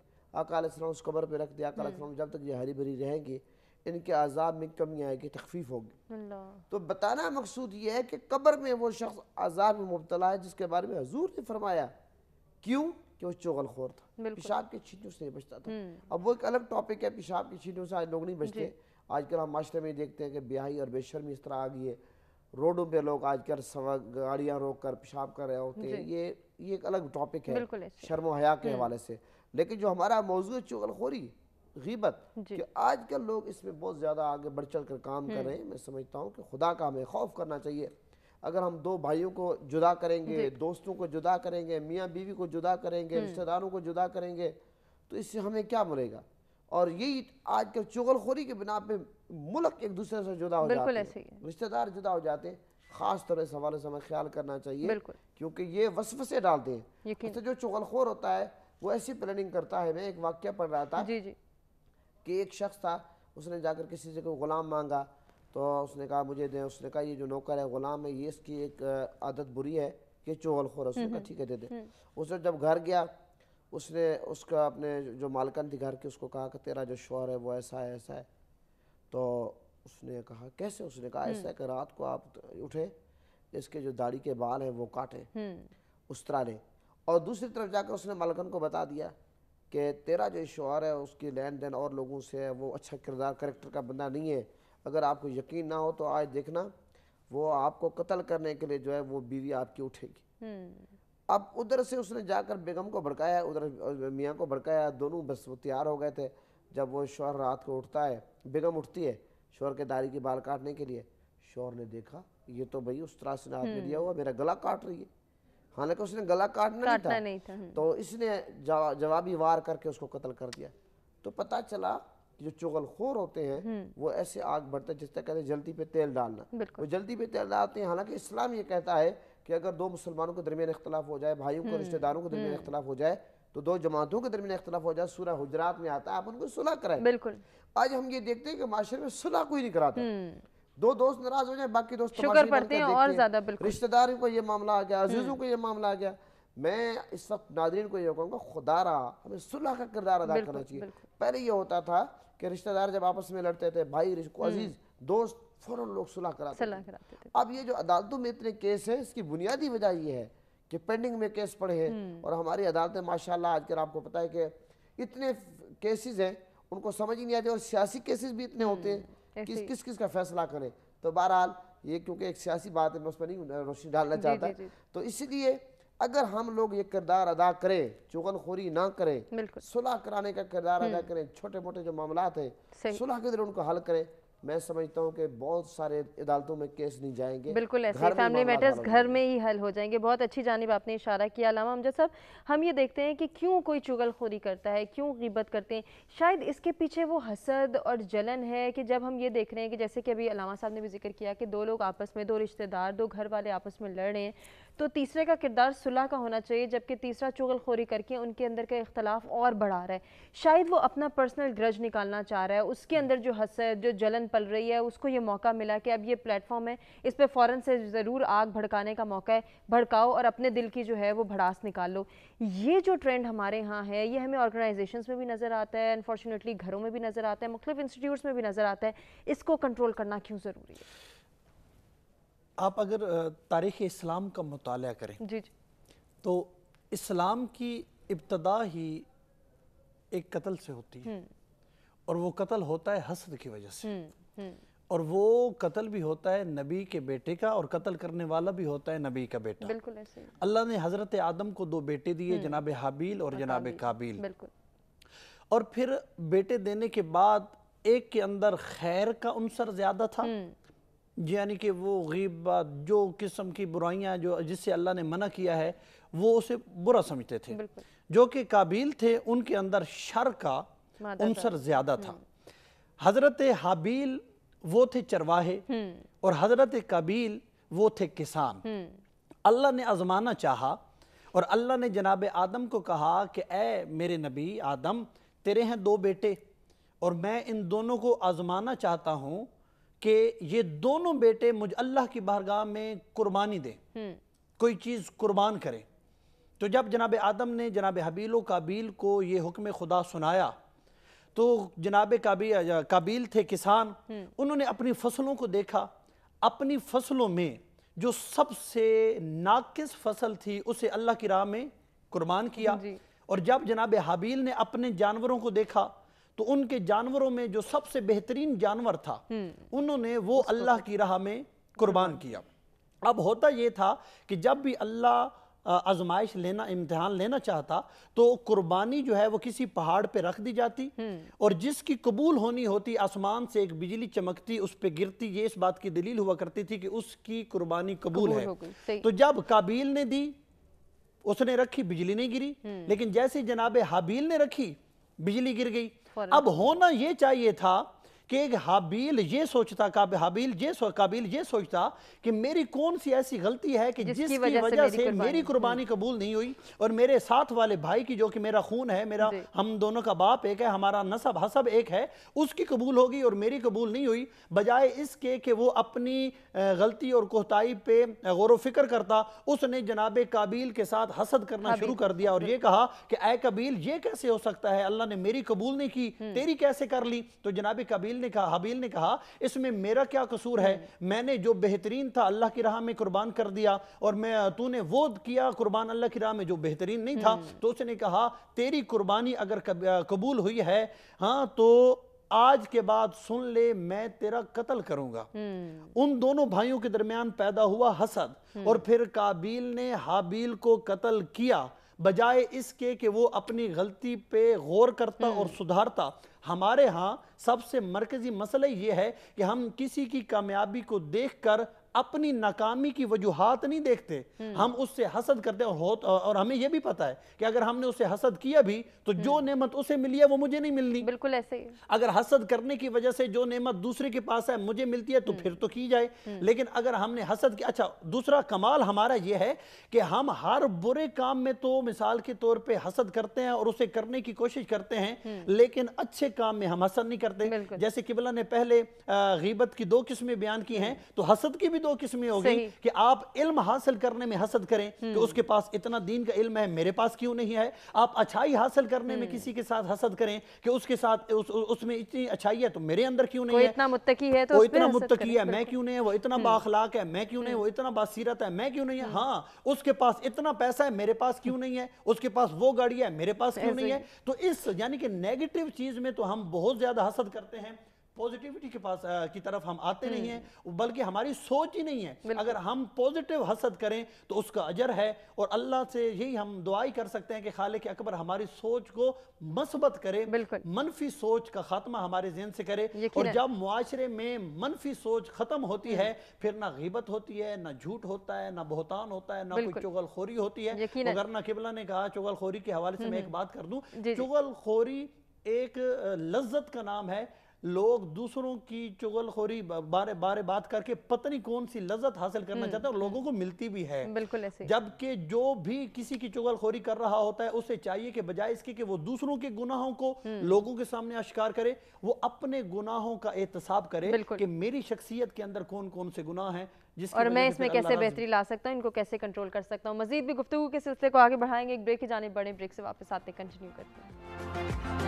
अकालम उस कबर पर रख दिया अकालम हम्म। जब तक ये हरी भरी रहेंगे इनके आज़ाब में कमी आएगी तकफीफ़ होगी तो बताना मकसूद ये है कि कब्र में वो शख्स आज़ाब में मुबतला है जिसके बारे में हजूर ने फरमाया क्यों कि वो खोर था पेशाब की छीटों से नहीं बचता था हम्म। अब वो एक अलग टॉपिक है पेशाब की छीटों से आज लोग नहीं बचते आजकल हम माशरे में देखते हैं कि ब्याही और बेशर्मी इस तरह आ गई है रोडों पे लोग आजकल गाड़ियाँ रोक कर पेशाब कर रहे होते हैं ये ये एक अलग टॉपिक है शर्म हया के हम्म। हवाले से लेकिन जो हमारा मौजूद चुगलखोरी गीबत कि आजकल लोग इसमें बहुत ज़्यादा आगे बढ़ चढ़ कर काम कर हम्म। रहे हैं मैं समझता हूँ कि खुदा का हमें खौफ करना चाहिए अगर हम दो भाइयों को जुदा करेंगे दोस्तों को जुदा करेंगे मियाँ बीवी को जुदा करेंगे हम्म। रिश्तेदारों को जुदा करेंगे तो इससे हमें क्या मिलेगा और यही आज कल चुगलखोरी के बिना पे मुल्क एक दूसरे से जुदा हो जाते हैं रिश्तेदार जुदा हो जाते हैं खास तरह इस हवाले से हमें ख्याल करना चाहिए क्योंकि ये वसफ से डालते हैं तो जो चुगलखोर होता है वो ऐसी प्लानिंग करता है मैं एक वाक्य पढ़ रहा था जी जी कि एक शख्स था उसने जाकर किसी से कोई गुलाम मांगा तो उसने कहा मुझे दे उसने कहा ये जो नौकर है गुलाम है ये इसकी एक आदत बुरी है कि चुगलखोर है उसने कहा हम्म, हम्म। ठीक है दे दे हम्म। उसने जब घर गया उसने उसका अपने जो मालकन दिखा के उसको कहा कि तेरा जो शोर है वो ऐसा है ऐसा है तो उसने कहा कैसे उसने कहा हम्म। ऐसा है कि रात को आप उठे इसके जो दाढ़ी के बाल हैं वो काटें हम्म। उस तरह ने और दूसरी तरफ जाकर उसने मालकन को बता दिया कि तेरा जो शोर है उसकी लेन देन और लोगों से है वो अच्छा किरदार करेक्टर का बंदा नहीं है अगर आपको यकीन ना हो तो आज देखना वो आपको कत्ल करने के लिए जो है वो बीवी आपकी उठेगी हम्म। अब उधर से उसने जाकर बेगम को भड़काया उधर मियाँ को भड़काया दोनों बस वो तैयार हो गए थे जब वो शोर रात को उठता है बेगम उठती है शोर के दारी के बाल काटने के लिए शोर ने देखा ये तो भाई उस तरह से हाथ में लिया हम्म। हुआ मेरा गला काट रही है हालांकि उसने गला काटना, काटना नहीं था, नहीं था हम्म। तो इसने जवाबी वार करके उसको कत्ल कर दिया तो पता चला जो चुगलखोर होते हैं हम्म। वो ऐसे आग बढ़ते जिस तरह कहते हैं जल्दी पे तेल डालना वो जल्दी पे तेल डालते हैं हालांकि इस्लाम ये कहता है कि अगर दो मुसलमानों के दरमियान इख्तलाफ हो जाए भाइयों के हम्म, रिश्तेदारों के दरमियान हम्म। इख्तलाफ हो जाए तो दो जमातों के दरमियान इख्तलाफ हो जाए सूरह हजरात में आता है आप उनको सुलह कराएं बिल्कुल आज हम ये देखते हैं कि माशरे में सुलह कोई नहीं कराता हम्म। दो दोस्त नाराज हो जाए बाकी दोस्त शुगर पड़ते हैं और ज्यादा बिल्कुल रिश्तेदारों को ये मामला आ गया अजीजों को ये मामला आ गया मैं इस वक्त नादरीन को यह कहूँगा खुदा रहा हमें सुलह का किरदार अदा करना चाहिए पहले ये होता था कि रिश्तेदार जब आपस में लड़ते थे भाई अजीज दोस्त फ़ौरन लोग सुलह करा कराते थे अब ये जो अदालतों में इतने केस हैं इसकी बुनियादी वजह ये है कि पेंडिंग में केस पड़े हैं हम्म। और हमारी अदालतें माशाल्लाह आजकल आपको पता है कि इतने केसेस हैं उनको समझ ही नहीं आते और सियासी केसेस भी इतने होते हैं हम्म, किस किस किस का फैसला करें तो बहरहाल ये क्योंकि एक सियासी बात है मैं उस पर नहीं रोशनी डालना चाहता तो इसीलिए अगर हम लोग ये किरदार अदा करें चुगनखोरी ना करें सुलह कराने का किरदार अदा हम्म। करें छोटे मोटे जो मामला हैं सुलह के जरिए उनको हल करें मैं समझता हूँ कि बहुत सारे अदालतों में केस नहीं जाएंगे बिल्कुल ऐसे फैमिली मैटर्स घर में ही हल हो जाएंगे बहुत अच्छी जानब आपने इशारा किया अलामा अमजद साहब हम ये देखते हैं कि क्यों कोई चुगलखोरी करता है क्यों गिबत करते हैं शायद इसके पीछे वो हसद और जलन है कि जब हम ये देख रहे हैं कि जैसे कि अभी अलामा साहब ने भी जिक्र किया कि दो लोग आपस में दो रिश्तेदार दो घर वाले आपस में लड़ रहे हैं तो तीसरे का किरदार सुलह का होना चाहिए जबकि तीसरा चुगलखोरी करके उनके अंदर का इख्तलाफ और बढ़ा रहा है शायद वो अपना पर्सनल ग्रज निकालना चाह रहा है उसके अंदर जो हसद जो जलन पल रही है उसको ये मौका मिला कि अब ये प्लेटफॉर्म है इस पर फ़ौरन से ज़रूर आग भड़काने का मौका है भड़काओ और अपने दिल की जो है वो भड़ास निकाल लो ये जो ट्रेंड हमारे यहाँ है ये हमें ऑर्गेनाइजेशन में भी नज़र आता है अनफॉर्चुनेटली घरों में भी नज़र आता है मुख्तु इंस्टीट्यूट्स में भी नज़र आता है इसको कंट्रोल करना क्यों ज़रूरी है आप अगर तारीख इस्लाम का मताल करें जी जी तो इस्लाम की इब्तदा ही एक कत्ल से होती है हम्म। और वो कत्ल होता है हसद की वजह से हम्म, हम्म। और वो कत्ल भी होता है नबी के बेटे का और कत्ल करने वाला भी होता है नबी का बेटा बिल्कुल ऐसे अल्लाह ने हजरत आदम को दो बेटे दिए जनाब हाबील और जनाब काबिल बिल्कुल और फिर बेटे देने के बाद एक के अंदर खैर का अनसर ज्यादा था यानी कि वो गीबत जो किस्म की बुराइयाँ जो जिससे अल्लाह ने मना किया है वो उसे बुरा समझते थे जो कि काबिल थे उनके अंदर शर का अनसर ज़्यादा था हम्म। हज़रत हाबील वो थे चरवाहे हम्म। और हज़रत काबिल वो थे किसान हम्म। अल्लाह ने आजमाना चाहा और अल्लाह ने जनाब आदम को कहा कि ए मेरे नबी आदम तेरे हैं दो बेटे और मैं इन दोनों को आजमाना चाहता हूँ कि ये दोनों बेटे मुझे अल्लाह की बारगाह में कुर्बानी दें हम्म। कोई चीज़ कुर्बान करें तो जब जनाब आदम ने जनाब हबील काबील को ये हुक्म खुदा सुनाया तो जनाब काबी काबील थे किसान हम्म। उन्होंने अपनी फसलों को देखा अपनी फसलों में जो सबसे नाकिस फसल थी उसे अल्लाह की राह में कुर्बान किया और जब जनाब हबील ने अपने जानवरों को देखा तो उनके जानवरों में जो सबसे बेहतरीन जानवर था हम्म। उन्होंने वो अल्लाह तो की राह में कुर्बान किया अब होता ये था कि जब भी अल्लाह आजमाइश लेना इम्तहान लेना चाहता तो कुर्बानी जो है वो किसी पहाड़ पे रख दी जाती हम्म। और जिसकी कबूल होनी होती आसमान से एक बिजली चमकती उस पर गिरती ये इस बात की दलील हुआ करती थी कि उसकी कुर्बानी कबूल, है तो जब काबिल ने दी उसने रखी बिजली नहीं गिरी हम्म। लेकिन जैसे जनाब हाबील ने रखी बिजली गिर गई अब होना यह चाहिए था कि हाबील ये सोचता हाबील ये सो, काबिल ये सोचता कि मेरी कौन सी ऐसी गलती है कि जिसकी, जिस वजह से मेरी कुर्बानी कबूल नहीं हुई और मेरे साथ वाले भाई की जो कि मेरा खून है मेरा हम दोनों का बाप एक है हमारा नसब हसब एक है उसकी कबूल होगी और मेरी कबूल नहीं हुई बजाय इसके कि वो अपनी गलती और कोताही पे गौर वफिक्र करता उसने जनाब काबिल के साथ हसद करना शुरू कर दिया और ये कहा कि ए कबील ये कैसे हो सकता है अल्लाह ने मेरी कबूल नहीं की हम्म। तेरी कैसे कर ली तो जनाब कबील ने कहा हबील ने कहा इसमें मेरा क्या कसूर है मैंने जो बेहतरीन था अल्लाह की राह में कुर्बान कर दिया और मैं तूने वो किया कुर्बान अल्लाह की राह में जो बेहतरीन नहीं था हम्म। तो उसने कहा तेरी कुर्बानी अगर कबूल हुई है हाँ तो आज के बाद सुन ले मैं तेरा कत्ल करूंगा हम्म। उन दोनों भाइयों के दरमियान पैदा हुआ हसद हम्म। और फिर काबिल ने हाबिल को कत्ल किया बजाय इसके कि वो अपनी गलती पे गौर करता और हम्म। सुधारता हमारे यहाँ सबसे मरकज़ी मसला ये है कि हम किसी की कामयाबी को देख कर अपनी नाकामी की वजूहत नहीं देखते हम्म। हम उससे हसद करते और और हमें यह भी पता है कि अगर हमने उससे हसद किया भी तो जो हम्म। नेमत उसे मिली है वो मुझे नहीं मिलनी बिल्कुल ऐसे ही अगर हसद करने की वजह से जो नेमत दूसरे के पास है मुझे मिलती है तो हम्म। फिर तो की जाए लेकिन अगर हमने हसद किया अच्छा दूसरा कमाल हमारा यह है कि हम हर बुरे काम में तो मिसाल के तौर पर हसद करते हैं और उसे करने की कोशिश करते हैं लेकिन अच्छे काम में हम हसद नहीं करते जैसे किबला ने पहले गीबत की दो किस्में बयान की हैं तो हसद की भी भी दो किस्में होगी कि आप इल्म हासिल करने में हसद करें कि हम्म। उसके पास इतना दीन का इल्म है मेरे पास क्यों नहीं है आप अच्छाई हासिल करने में हम्म। किसी के साथ हसद करें कि उसके साथ उस, उसमें इतनी अच्छाई है तो मेरे अंदर क्यों नहीं है इतना मुत्तकी है तो वो इतना मुत्तकी हम्म। है मैं क्यों नहीं है वो इतना बाखलाक है मैं क्यों नहीं वो इतना बासीरत है मैं क्यों नहीं है हाँ उसके पास इतना पैसा है मेरे पास क्यों नहीं है उसके पास वो गाड़ी है मेरे पास क्यों नहीं है तो इस यानी कि नेगेटिव चीज में तो हम बहुत ज्यादा हसद करते हैं पॉजिटिविटी के पास आ, की तरफ हम आते नहीं हम्म। हैं बल्कि हमारी सोच ही नहीं है अगर हम पॉजिटिव हसद करें तो उसका अजर है और अल्लाह से यही हम दुआई कर सकते हैं कि खाले के अकबर हमारी सोच को मसबत करे मनफी सोच का खात्मा हमारे जहन से करे और जब मुआरे में मनफी सोच खत्म होती है हम्म। फिर ना गिबत होती है ना झूठ होता है ना बहतान होता है ना कोई चुगलखोरी होती है अगर ना किबला ने कहा चुगलखोरी के हवाले से मैं हम्म। एक बात कर दूं चुगलखोरी एक लज्जत का नाम है लोग दूसरों की चुगलखोरी बारे बारे बात करके पता नहीं कौन सी लज्जत हासिल करना हम्म। चाहते हैं और लोगों को मिलती भी है बिल्कुल ऐसे जबकि जो भी किसी की चुगलखोरी कर रहा होता है उसे चाहिए कि बजाय इसके कि वो दूसरों के गुनाहों को हम्म। लोगों के सामने अशिकार करे वो अपने गुनाहों का एहतसाब करे कि मेरी शख्सियत के अंदर कौन कौन से गुनाह है और मैं इसमें कैसे बेहतरी ला सकता हूँ इनको कैसे कंट्रोल कर सकता हूँ मजीद भी गुफ्तु के सिलसिले को आगे बढ़ाएंगे एक ब्रेक की जाने बड़े ब्रेक से वापस आते कंटिन्यू करते हैं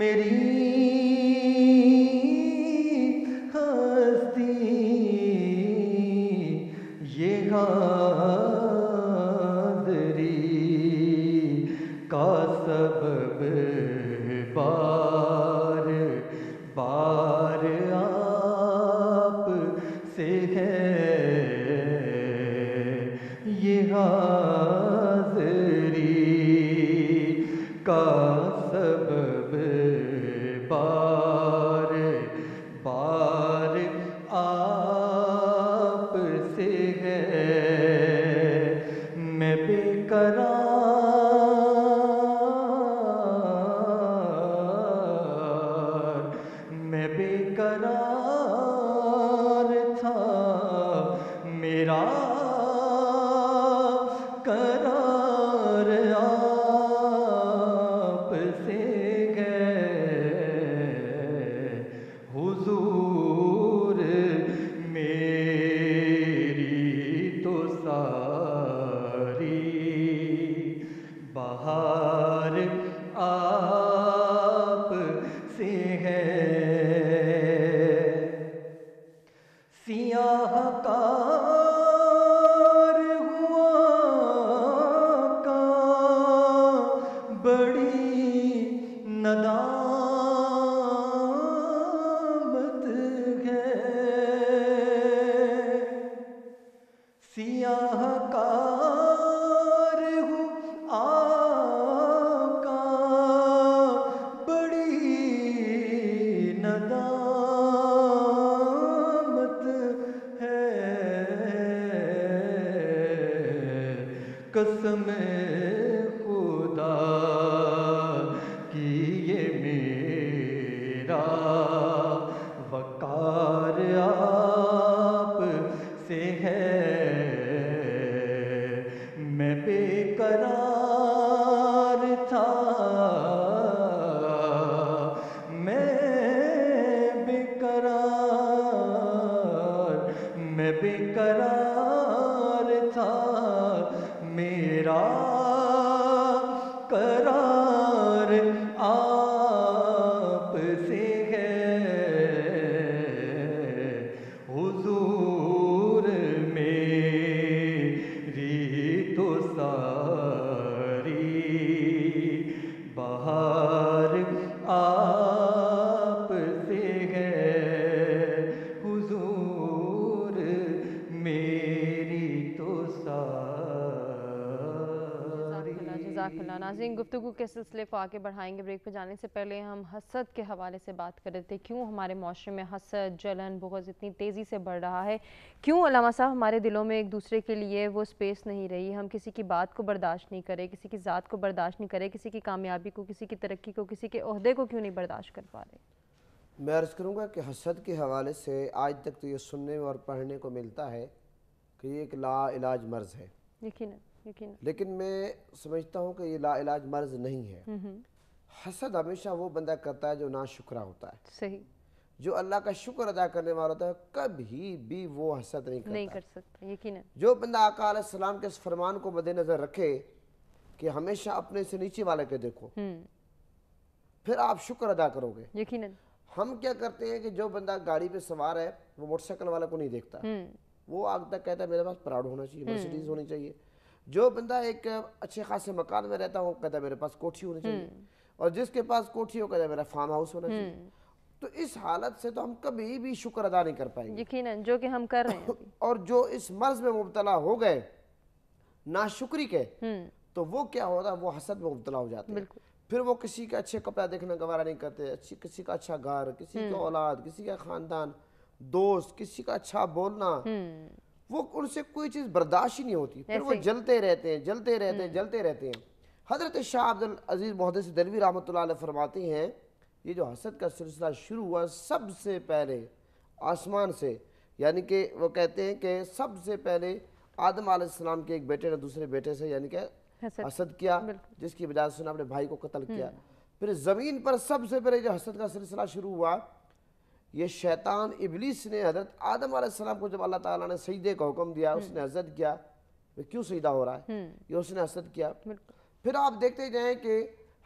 मेरी बेकरार सिलसिले को आगे बढ़ाएंगे ब्रेक पर जाने से पहले हम हसद के हवाले से बात कर रहे थे क्यों हमारे माशरे में हसद जलन बहुत इतनी तेज़ी से बढ़ रहा है क्यों अलामा साहब हमारे दिलों में एक दूसरे के लिए वो स्पेस नहीं रही हम किसी की बात को बर्दाश्त नहीं करें किसी की ज़ात को बर्दाश्त नहीं करें किसी की कामयाबी को किसी की तरक्की को किसी के अहदे को क्यों नहीं बर्दाश्त कर पा रहे मैं अर्ज़ करूँगा कि हसद के हवाले से आज तक तो ये सुनने और पढ़ने को मिलता है कि ये एक इलाज मर्ज़ है यकीन लेकिन मैं समझता हूँ कि ये लाइलाज मर्ज नहीं है हसद हमेशा वो बंदा करता है जो ना शुक्रा होता है सही जो अल्लाह का शुक्र अदा करने वाला होता है कभी भी वो हसद नहीं करता नहीं कर सकता यकीन जो बंदा आका सलाम के इस फरमान को मद्देनजर रखे कि हमेशा अपने से नीचे वाले के देखो हम्म। फिर आप शुक्र अदा करोगे यकीन हम क्या करते हैं कि जो बंदा गाड़ी पे सवार है वो मोटरसाइकिल वाले को नहीं देखता हम्म। वो आग तक कहता है मेरे पास प्राउड होना चाहिए हम्म। मर्सिडीज होनी चाहिए जो बंदा एक अच्छे खासे मकान में रहता हो कहता है मेरे पास कोठी होनी चाहिए हम्म। और जिसके पास कोठी हो कहता है मेरा फार्म हाउस होना चाहिए हम्म। तो इस हालत से तो हम कभी भी शुक्र अदा नहीं कर पाएंगे यकीन जो कि हम कर रहे हैं और जो इस मर्ज में मुबतला हो गए नाशुक्री के हम्म। तो वो क्या होता है वो हसद में मुबतला हो जाते हैं फिर वो किसी का अच्छे कपड़ा देखना गवारा नहीं करते अच्छी किसी का अच्छा घर किसी का औलाद किसी का खानदान दोस्त किसी का अच्छा बोलना वो उनसे कोई चीज़ बर्दाश्त ही नहीं होती फिर वो जलते रहते हैं जलते रहते हैं हम्म। जलते रहते हैं हज़रत शाह अब्दुल अजीज़ मोहदस दलवी रहमत फरमाते हैं ये जो हसद का सिलसिला शुरू हुआ सबसे पहले आसमान से यानी कि वो कहते हैं कि सबसे पहले आदम आसमाम के एक बेटे ने दूसरे बेटे से यानी कि हसद किया जिसकी वजह से अपने भाई को कत्ल किया हम्म। फिर ज़मीन पर सबसे पहले जो हसद का सिलसिला शुरू हुआ ये शैतान इबलीस ने हज़रत आदम आसमाम को जब अल्लाह ताला ने सईदे का हुक्म दिया हम्म। उसने हजरत किया क्यों सईदा हो रहा है हम्म। ये उसने हसद किया फिर आप देखते जाए कि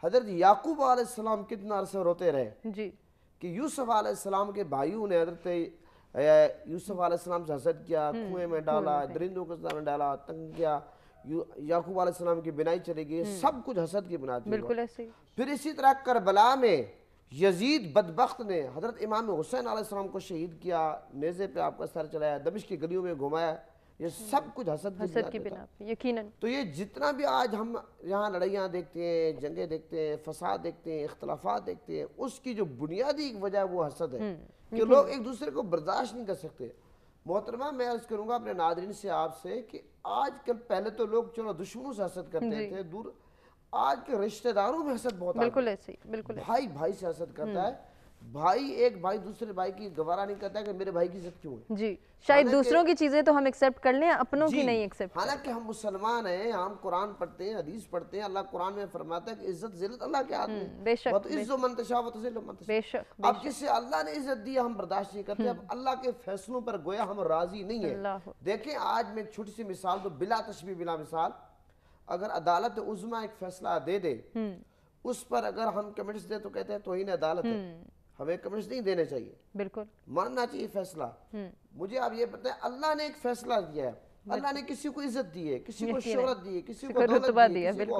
हज़रत याकूब आसमाम कितना अरसे रोते रहे जी कि यूसुफ आसमाम के भाइयों ने हज़रत यूसुफ आसमाम से हसरत किया हम्म। कुएं में डाला दरिंदों के में डाला तंग किया याकूब आसमाम की बिनाई चली गई सब कुछ हसद की बुनियाद बिल्कुल फिर इसी तरह करबला में यजीद बदबख्त ने हज़रत इमाम हुसैन आसम को शहीद किया नेज़े पे आपका सर चलाया दबिश की गलियों में घुमाया ये सब कुछ हसद हसद की बिना यकीनन तो ये जितना भी आज हम यहाँ लड़ाइयाँ देखते हैं जंगे देखते हैं फसाद देखते हैं इख्तलाफा देखते हैं उसकी जो बुनियादी वजह वो हसद है हम्म, कि लोग एक दूसरे को बर्दाश्त नहीं कर सकते मोहतरमा मैं अर्ज करूँगा अपने नादरीन से आपसे कि कल पहले तो लोग चलो दुश्मनों से हसद करते थे दूर आज के रिश्तेदारों में हसद बहुत बिल्कुल ऐसे बिल्कुल भाई भाई से हसद करता हम्म। है भाई एक भाई दूसरे भाई की गवारा नहीं करता कि मेरे भाई की इज्जत क्यों है जी शायद दूसरों की चीजें तो हम एक्सेप्ट कर लें अपनों की नहीं एक्सेप्ट हालांकि हम मुसलमान हैं हम कुरान पढ़ते हैं हदीस पढ़ते हैं अल्लाह कुरान में फरमाता है कि इज्जत जिलत अल्लाह के हाथ हम्म, में बेशक तो इज्जत मंतशा बेशक अब जिसे अल्लाह ने इज्जत दी हम बर्दाश्त नहीं करते अब हम्म। अल्लाह के फैसलों पर गोया हम राजी नहीं है देखे आज मैं छोटी सी मिसाल तो बिला तस्वीर बिला मिसाल अगर अदालत उजमा एक फैसला दे दे हम्म। उस पर अगर हम कमेंट्स दे तो कहते हैं तो तोहिन अदालत है हम्म। हमें कमेंट्स नहीं देने चाहिए बिल्कुल मानना चाहिए फैसला हम्म। मुझे आप ये बताए अल्लाह ने एक फैसला दिया है अल्लाह ने किसी को इज्जत दी है किसी को शोहरत दी है किसी को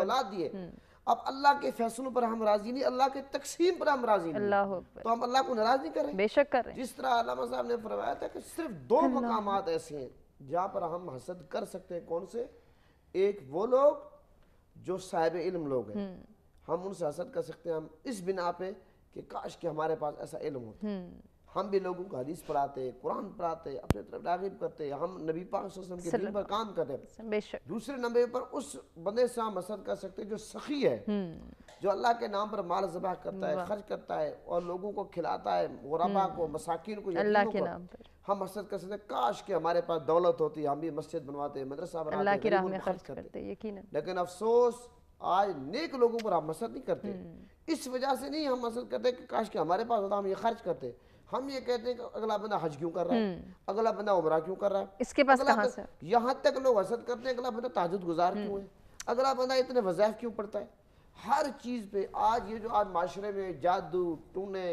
औलाद दी है अब अल्लाह के फैसलों पर हम राजी नहीं अल्लाह के तकसीम पर हम राजी नहीं तो हम अल्लाह को नाराज नहीं कर रहे बेशक कर रहे जिस तरह अलामा साहब ने फरमाया था कि सिर्फ दो मकाम ऐसे हैं जहाँ पर हम हसद कर सकते हैं कौन से एक वो लोग जो साहिब इल्म लोग हैं हम्म। हम उनसे हसद कर सकते हैं हम इस बिना पे कि काश कि हमारे पास ऐसा इल्म होता हम्म। हम भी लोगों को हदीस पढ़ाते कुरान पढ़ाते अपने तरफ रागिब करते हम नबी पाक के दिन पर काम करते दूसरे नंबर पर उस बंदे से हम हसद कर सकते जो सखी है हम्म। जो अल्लाह के नाम पर माल जबा करता है खर्च करता है और लोगों को खिलाता है गुराबा को मसाकिन को अल्लाह के नाम पर हम हसरत कर सकते काश के हमारे पास दौलत होती हम भी मस्जिद बनवाते मदरसा लेकिन अफसोस आज नेक लोगों पर हम हसरत नहीं करते हम्म। इस वजह से नहीं हम हसरत करते कि काश के हमारे पास होता हम ये खर्च करते हम ये कहते हैं कि अगला बंदा हज क्यों कर रहा है हम्म। अगला बंदा उमरा क्यों कर रहा है इसके पास कहां से यहाँ तक लोग हसरत करते हैं अगला बंदा ताजुद गुजार क्यों है हम्म। अगला बंदा इतने वजह क्यों पड़ता है हर चीज़ पे आज ये जो आज माशरे में जादू टूने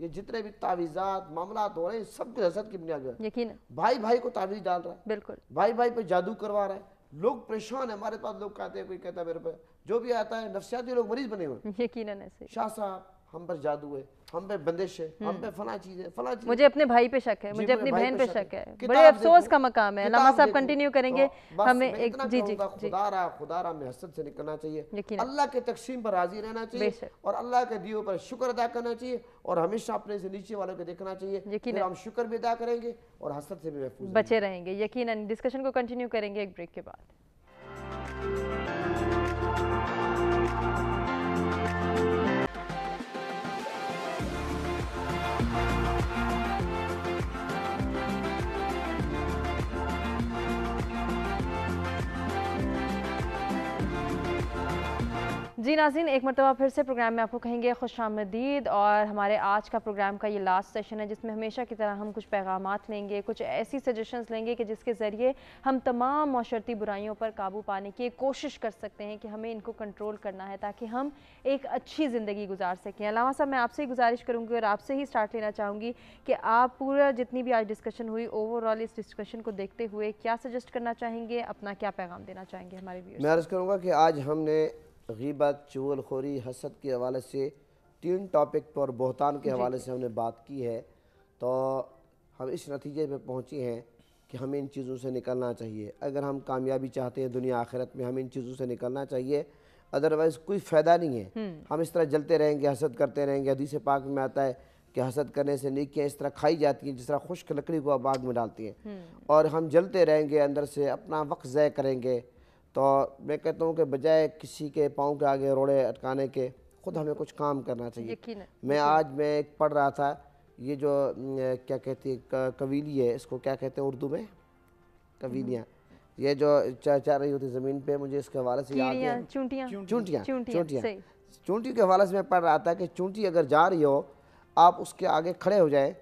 ये जितने भी तावीज़ात मामला हो रहे हैं सब कुछ हसद की बुनियाद है भाई भाई को तावीज डाल रहा है बिल्कुल भाई भाई पे जादू करवा रहा है लोग परेशान है हमारे पास लोग कहते हैं कोई कहता है मेरे पे जो भी आता है नफसियाती लोग मरीज बने हुए यकीन शाह साहब हम पर जादू है हम पे बंदिश है हम पे हम्म। फला चीज है फला चीज मुझे अपने भाई पे शक है मुझे अपनी बहन पे शक है बड़े अफसोस का मकाम है लामा साहब कंटिन्यू तो करेंगे हमें एक जी जी खुदा रहा खुदा रहा में हसद से निकलना चाहिए अल्लाह के तकसीम पर राजी रहना चाहिए और अल्लाह के दियो पर शुक्र अदा करना चाहिए और हमेशा अपने से नीचे वालों को देखना चाहिए यकीन हम शुक्र भी अदा करेंगे और हसद से भी महफूज बचे रहेंगे यकीन डिस्कशन को कंटिन्यू करेंगे एक ब्रेक के बाद जी नाजिन एक मरतबा फिर से प्रोग्राम में आपको कहेंगे खुश आमदीद और हमारे आज का प्रोग्राम का ये लास्ट सेशन है जिसमें हमेशा की तरह हम कुछ पैगाम लेंगे कुछ ऐसी सजेशंस लेंगे कि जिसके ज़रिए हम तमाम माशरती बुराइयों पर काबू पाने की कोशिश कर सकते हैं कि हमें इनको कंट्रोल करना है ताकि हम एक अच्छी ज़िंदगी गुजार सकें अलावा साहब मैं आपसे ही गुजारिश करूँगी और आपसे ही स्टार्ट लेना चाहूँगी कि आप पूरा जितनी भी आज डिस्कशन हुई ओवरऑल इस डिस्कशन को देखते हुए क्या सजेस्ट करना चाहेंगे अपना क्या पैगाम देना चाहेंगे हमारे मैं अर्ज़ करूँगा कि आज हमने गीबत चुगलखोरी हसद के हवाले से तीन टॉपिक पर बहतान के हवाले से हमने बात की है तो हम इस नतीजे पर पहुँचे हैं कि हमें इन चीज़ों से निकलना चाहिए अगर हम कामयाबी चाहते हैं दुनिया आखिरत में हमें इन चीज़ों से निकलना चाहिए अदरवाइज़ कोई फ़ायदा नहीं है हम्म। हम इस तरह जलते रहेंगे हसद करते रहेंगे हदीस पाक में आता है कि हसद करने से निकियाँ इस तरह खाई जाती हैं जिस तरह खुश्क लकड़ी को आप आग में डालती हैं हम्म। और हम जलते रहेंगे अंदर से अपना वक्त ज़ाय करेंगे तो मैं कहता हूँ कि बजाय किसी के पाँव के आगे रोड़े अटकाने के खुद हमें कुछ काम करना चाहिए मैं आज मैं एक पढ़ रहा था ये जो क्या कहती है कवीली है इसको क्या कहते हैं उर्दू में कवीलियाँ ये जो चाह रही होती ज़मीन पे मुझे इसके हवाले से याद चूंटियाँ चूंटियाँ चूंटियाँ चूंटियों के हवाले से मैं पढ़ रहा था कि चूंटी अगर जा रही हो आप उसके आगे खड़े हो जाए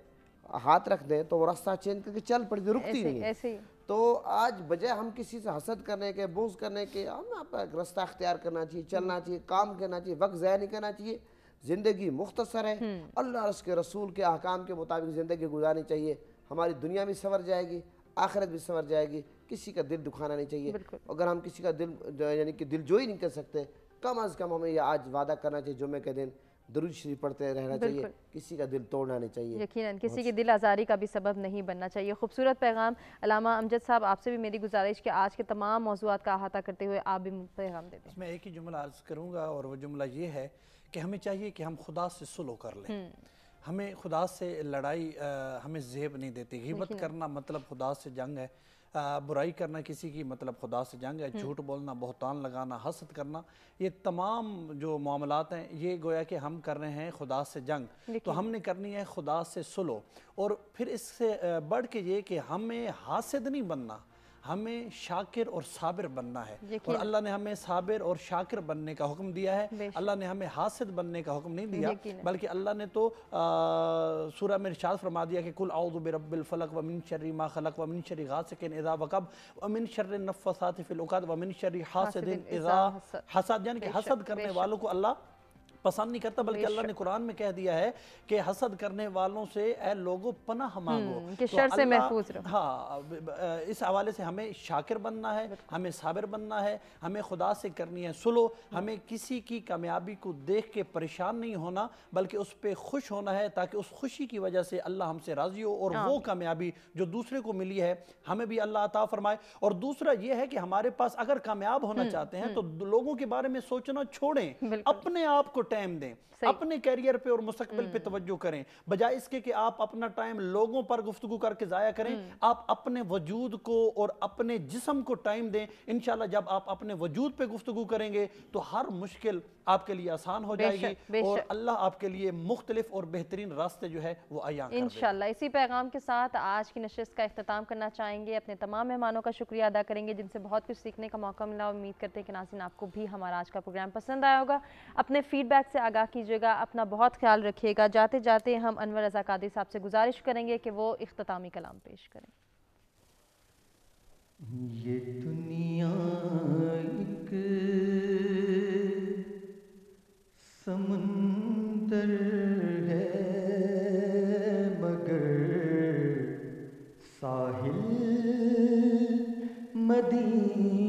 हाथ रख दें तो वो रास्ता चेंज करके चल पड़ती रुकती नहीं है तो आज बजाय हम किसी से हसद करने के बोझ करने के हमें आप रास्ता अख्तियार करना चाहिए चलना हम्म। चाहिए काम करना चाहिए वक्त ज़ाया नहीं करना चाहिए ज़िंदगी मुख्तसर है हम्म। अल्लाह उसके रसूल के अहकाम के मुताबिक ज़िंदगी गुजारनी चाहिए हमारी दुनिया भी संवर जाएगी आखिरत भी संवर जाएगी किसी का दिल दुखाना नहीं चाहिए अगर हम किसी का दिल यानी कि दिल जोई नहीं कर सकते कम अज़ कम हमें यह आज वादा करना चाहिए जुमे के दिन दरुद शरीफ पढ़ते रहना चाहिए किसी का दिल तोड़ना नहीं चाहिए यकीनन किसी की दिल आज़ारी का भी सबब नहीं बनना चाहिए खूबसूरत पैगाम अलामा अमजद साहब आपसे भी मेरी गुजारिश कि आज के तमाम मौजूद का अहाता करते हुए आप भी पैगाम देते हैं मैं एक ही जुमला अर्ज़ करूँगा और वह जुमला ये है कि हमें चाहिए कि हम खुदा से सुलो कर लें हम्म। हमें खुदा से लड़ाई हमें जेब नहीं देती हिम्मत करना मतलब खुदा से जंग है बुराई करना किसी की मतलब खुदा से जंग है हम्म। झूठ बोलना बहुतान लगाना हसद करना ये तमाम जो मामलात हैं ये गोया कि हम कर रहे हैं खुदा से जंग तो हमने करनी है खुदा से सुलो और फिर इससे बढ़ के ये कि हमें हासद नहीं बनना हमें शाकिर और साबिर बनना है और अल्लाह ने हमें साबिर और शाकिर बनने का हुक्म दिया है अल्लाह ने हमें हासिद बनने का हुक्म नहीं दिया बल्कि अल्लाह ने तो सूरह में इर्शाद फरमा दिया कि कुल आउज़ुब रब्बिलफलक वमिन शर्री मा खलक वमिन शर्री गासिकिन इज़ा वकब वमिन शर्र नफ्फसाति फिल उकद वमिन शर्री हासिदिन इज़ा हसद यानी कि हसद करने वालों को अल्लाह पसंद नहीं करता बल्कि अल्लाह ने कुरान में कह दिया है कि हसद करने वालों से ए लोगो पनाह मांगो हम्म, कि तो से महफूज रहो हाँ इस हवाले से हमें शाकिर बनना है हमें साबिर बनना है हमें खुदा से करनी है सुलो हम्म। हमें किसी की कामयाबी को देख के परेशान नहीं होना बल्कि उस पर खुश होना है ताकि उस खुशी की वजह से अल्लाह हमसे राजी हो और वो कामयाबी जो दूसरे को मिली है हमें भी अल्लाह अता फरमाए और दूसरा यह है कि हमारे पास अगर कामयाब होना हम्म, चाहते हैं तो लोगों के बारे में सोचना छोड़ें अपने आप को टाइम दें अपने कैरियर पे और मुस्तबिल पे हम्म। तवज्जो करें बजाय इसके कि आप अपना टाइम लोगों पर गुफ्तु करके ज़ाया करें हम्म। आप अपने वजूद को और अपने जिसम को टाइम दें इनशाला जब आप अपने वजूद पर गुफ्तु करेंगे तो हर मुश्किल आपके लिए आसान हो जाएगी और अल्लाह आपके लिए मुख्तलिफ और बेहतरीन रास्ते जो है वो आया इन इसी पैगाम के साथ आज की नशस्त का अख्ताम करना चाहेंगे अपने तमाम मेहमानों का शुक्रिया अदा करेंगे जिनसे बहुत कुछ सीखने का मौका मिला उम्मीद करते हैं कि नाजिन आपको भी हमारा आज का प्रोग्राम पसंद आया होगा अपने फीडबैक से आगाह कीजिएगा अपना बहुत ख्याल रखिएगा जाते जाते हम अनवर रजा कादी साहब से गुजारिश करेंगे कि वो अख्तामी कलाम पेश करें ये दुनिया एक समुंदर है मगर साहिल मदी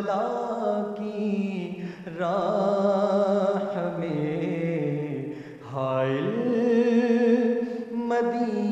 भला की राह में हाय मदी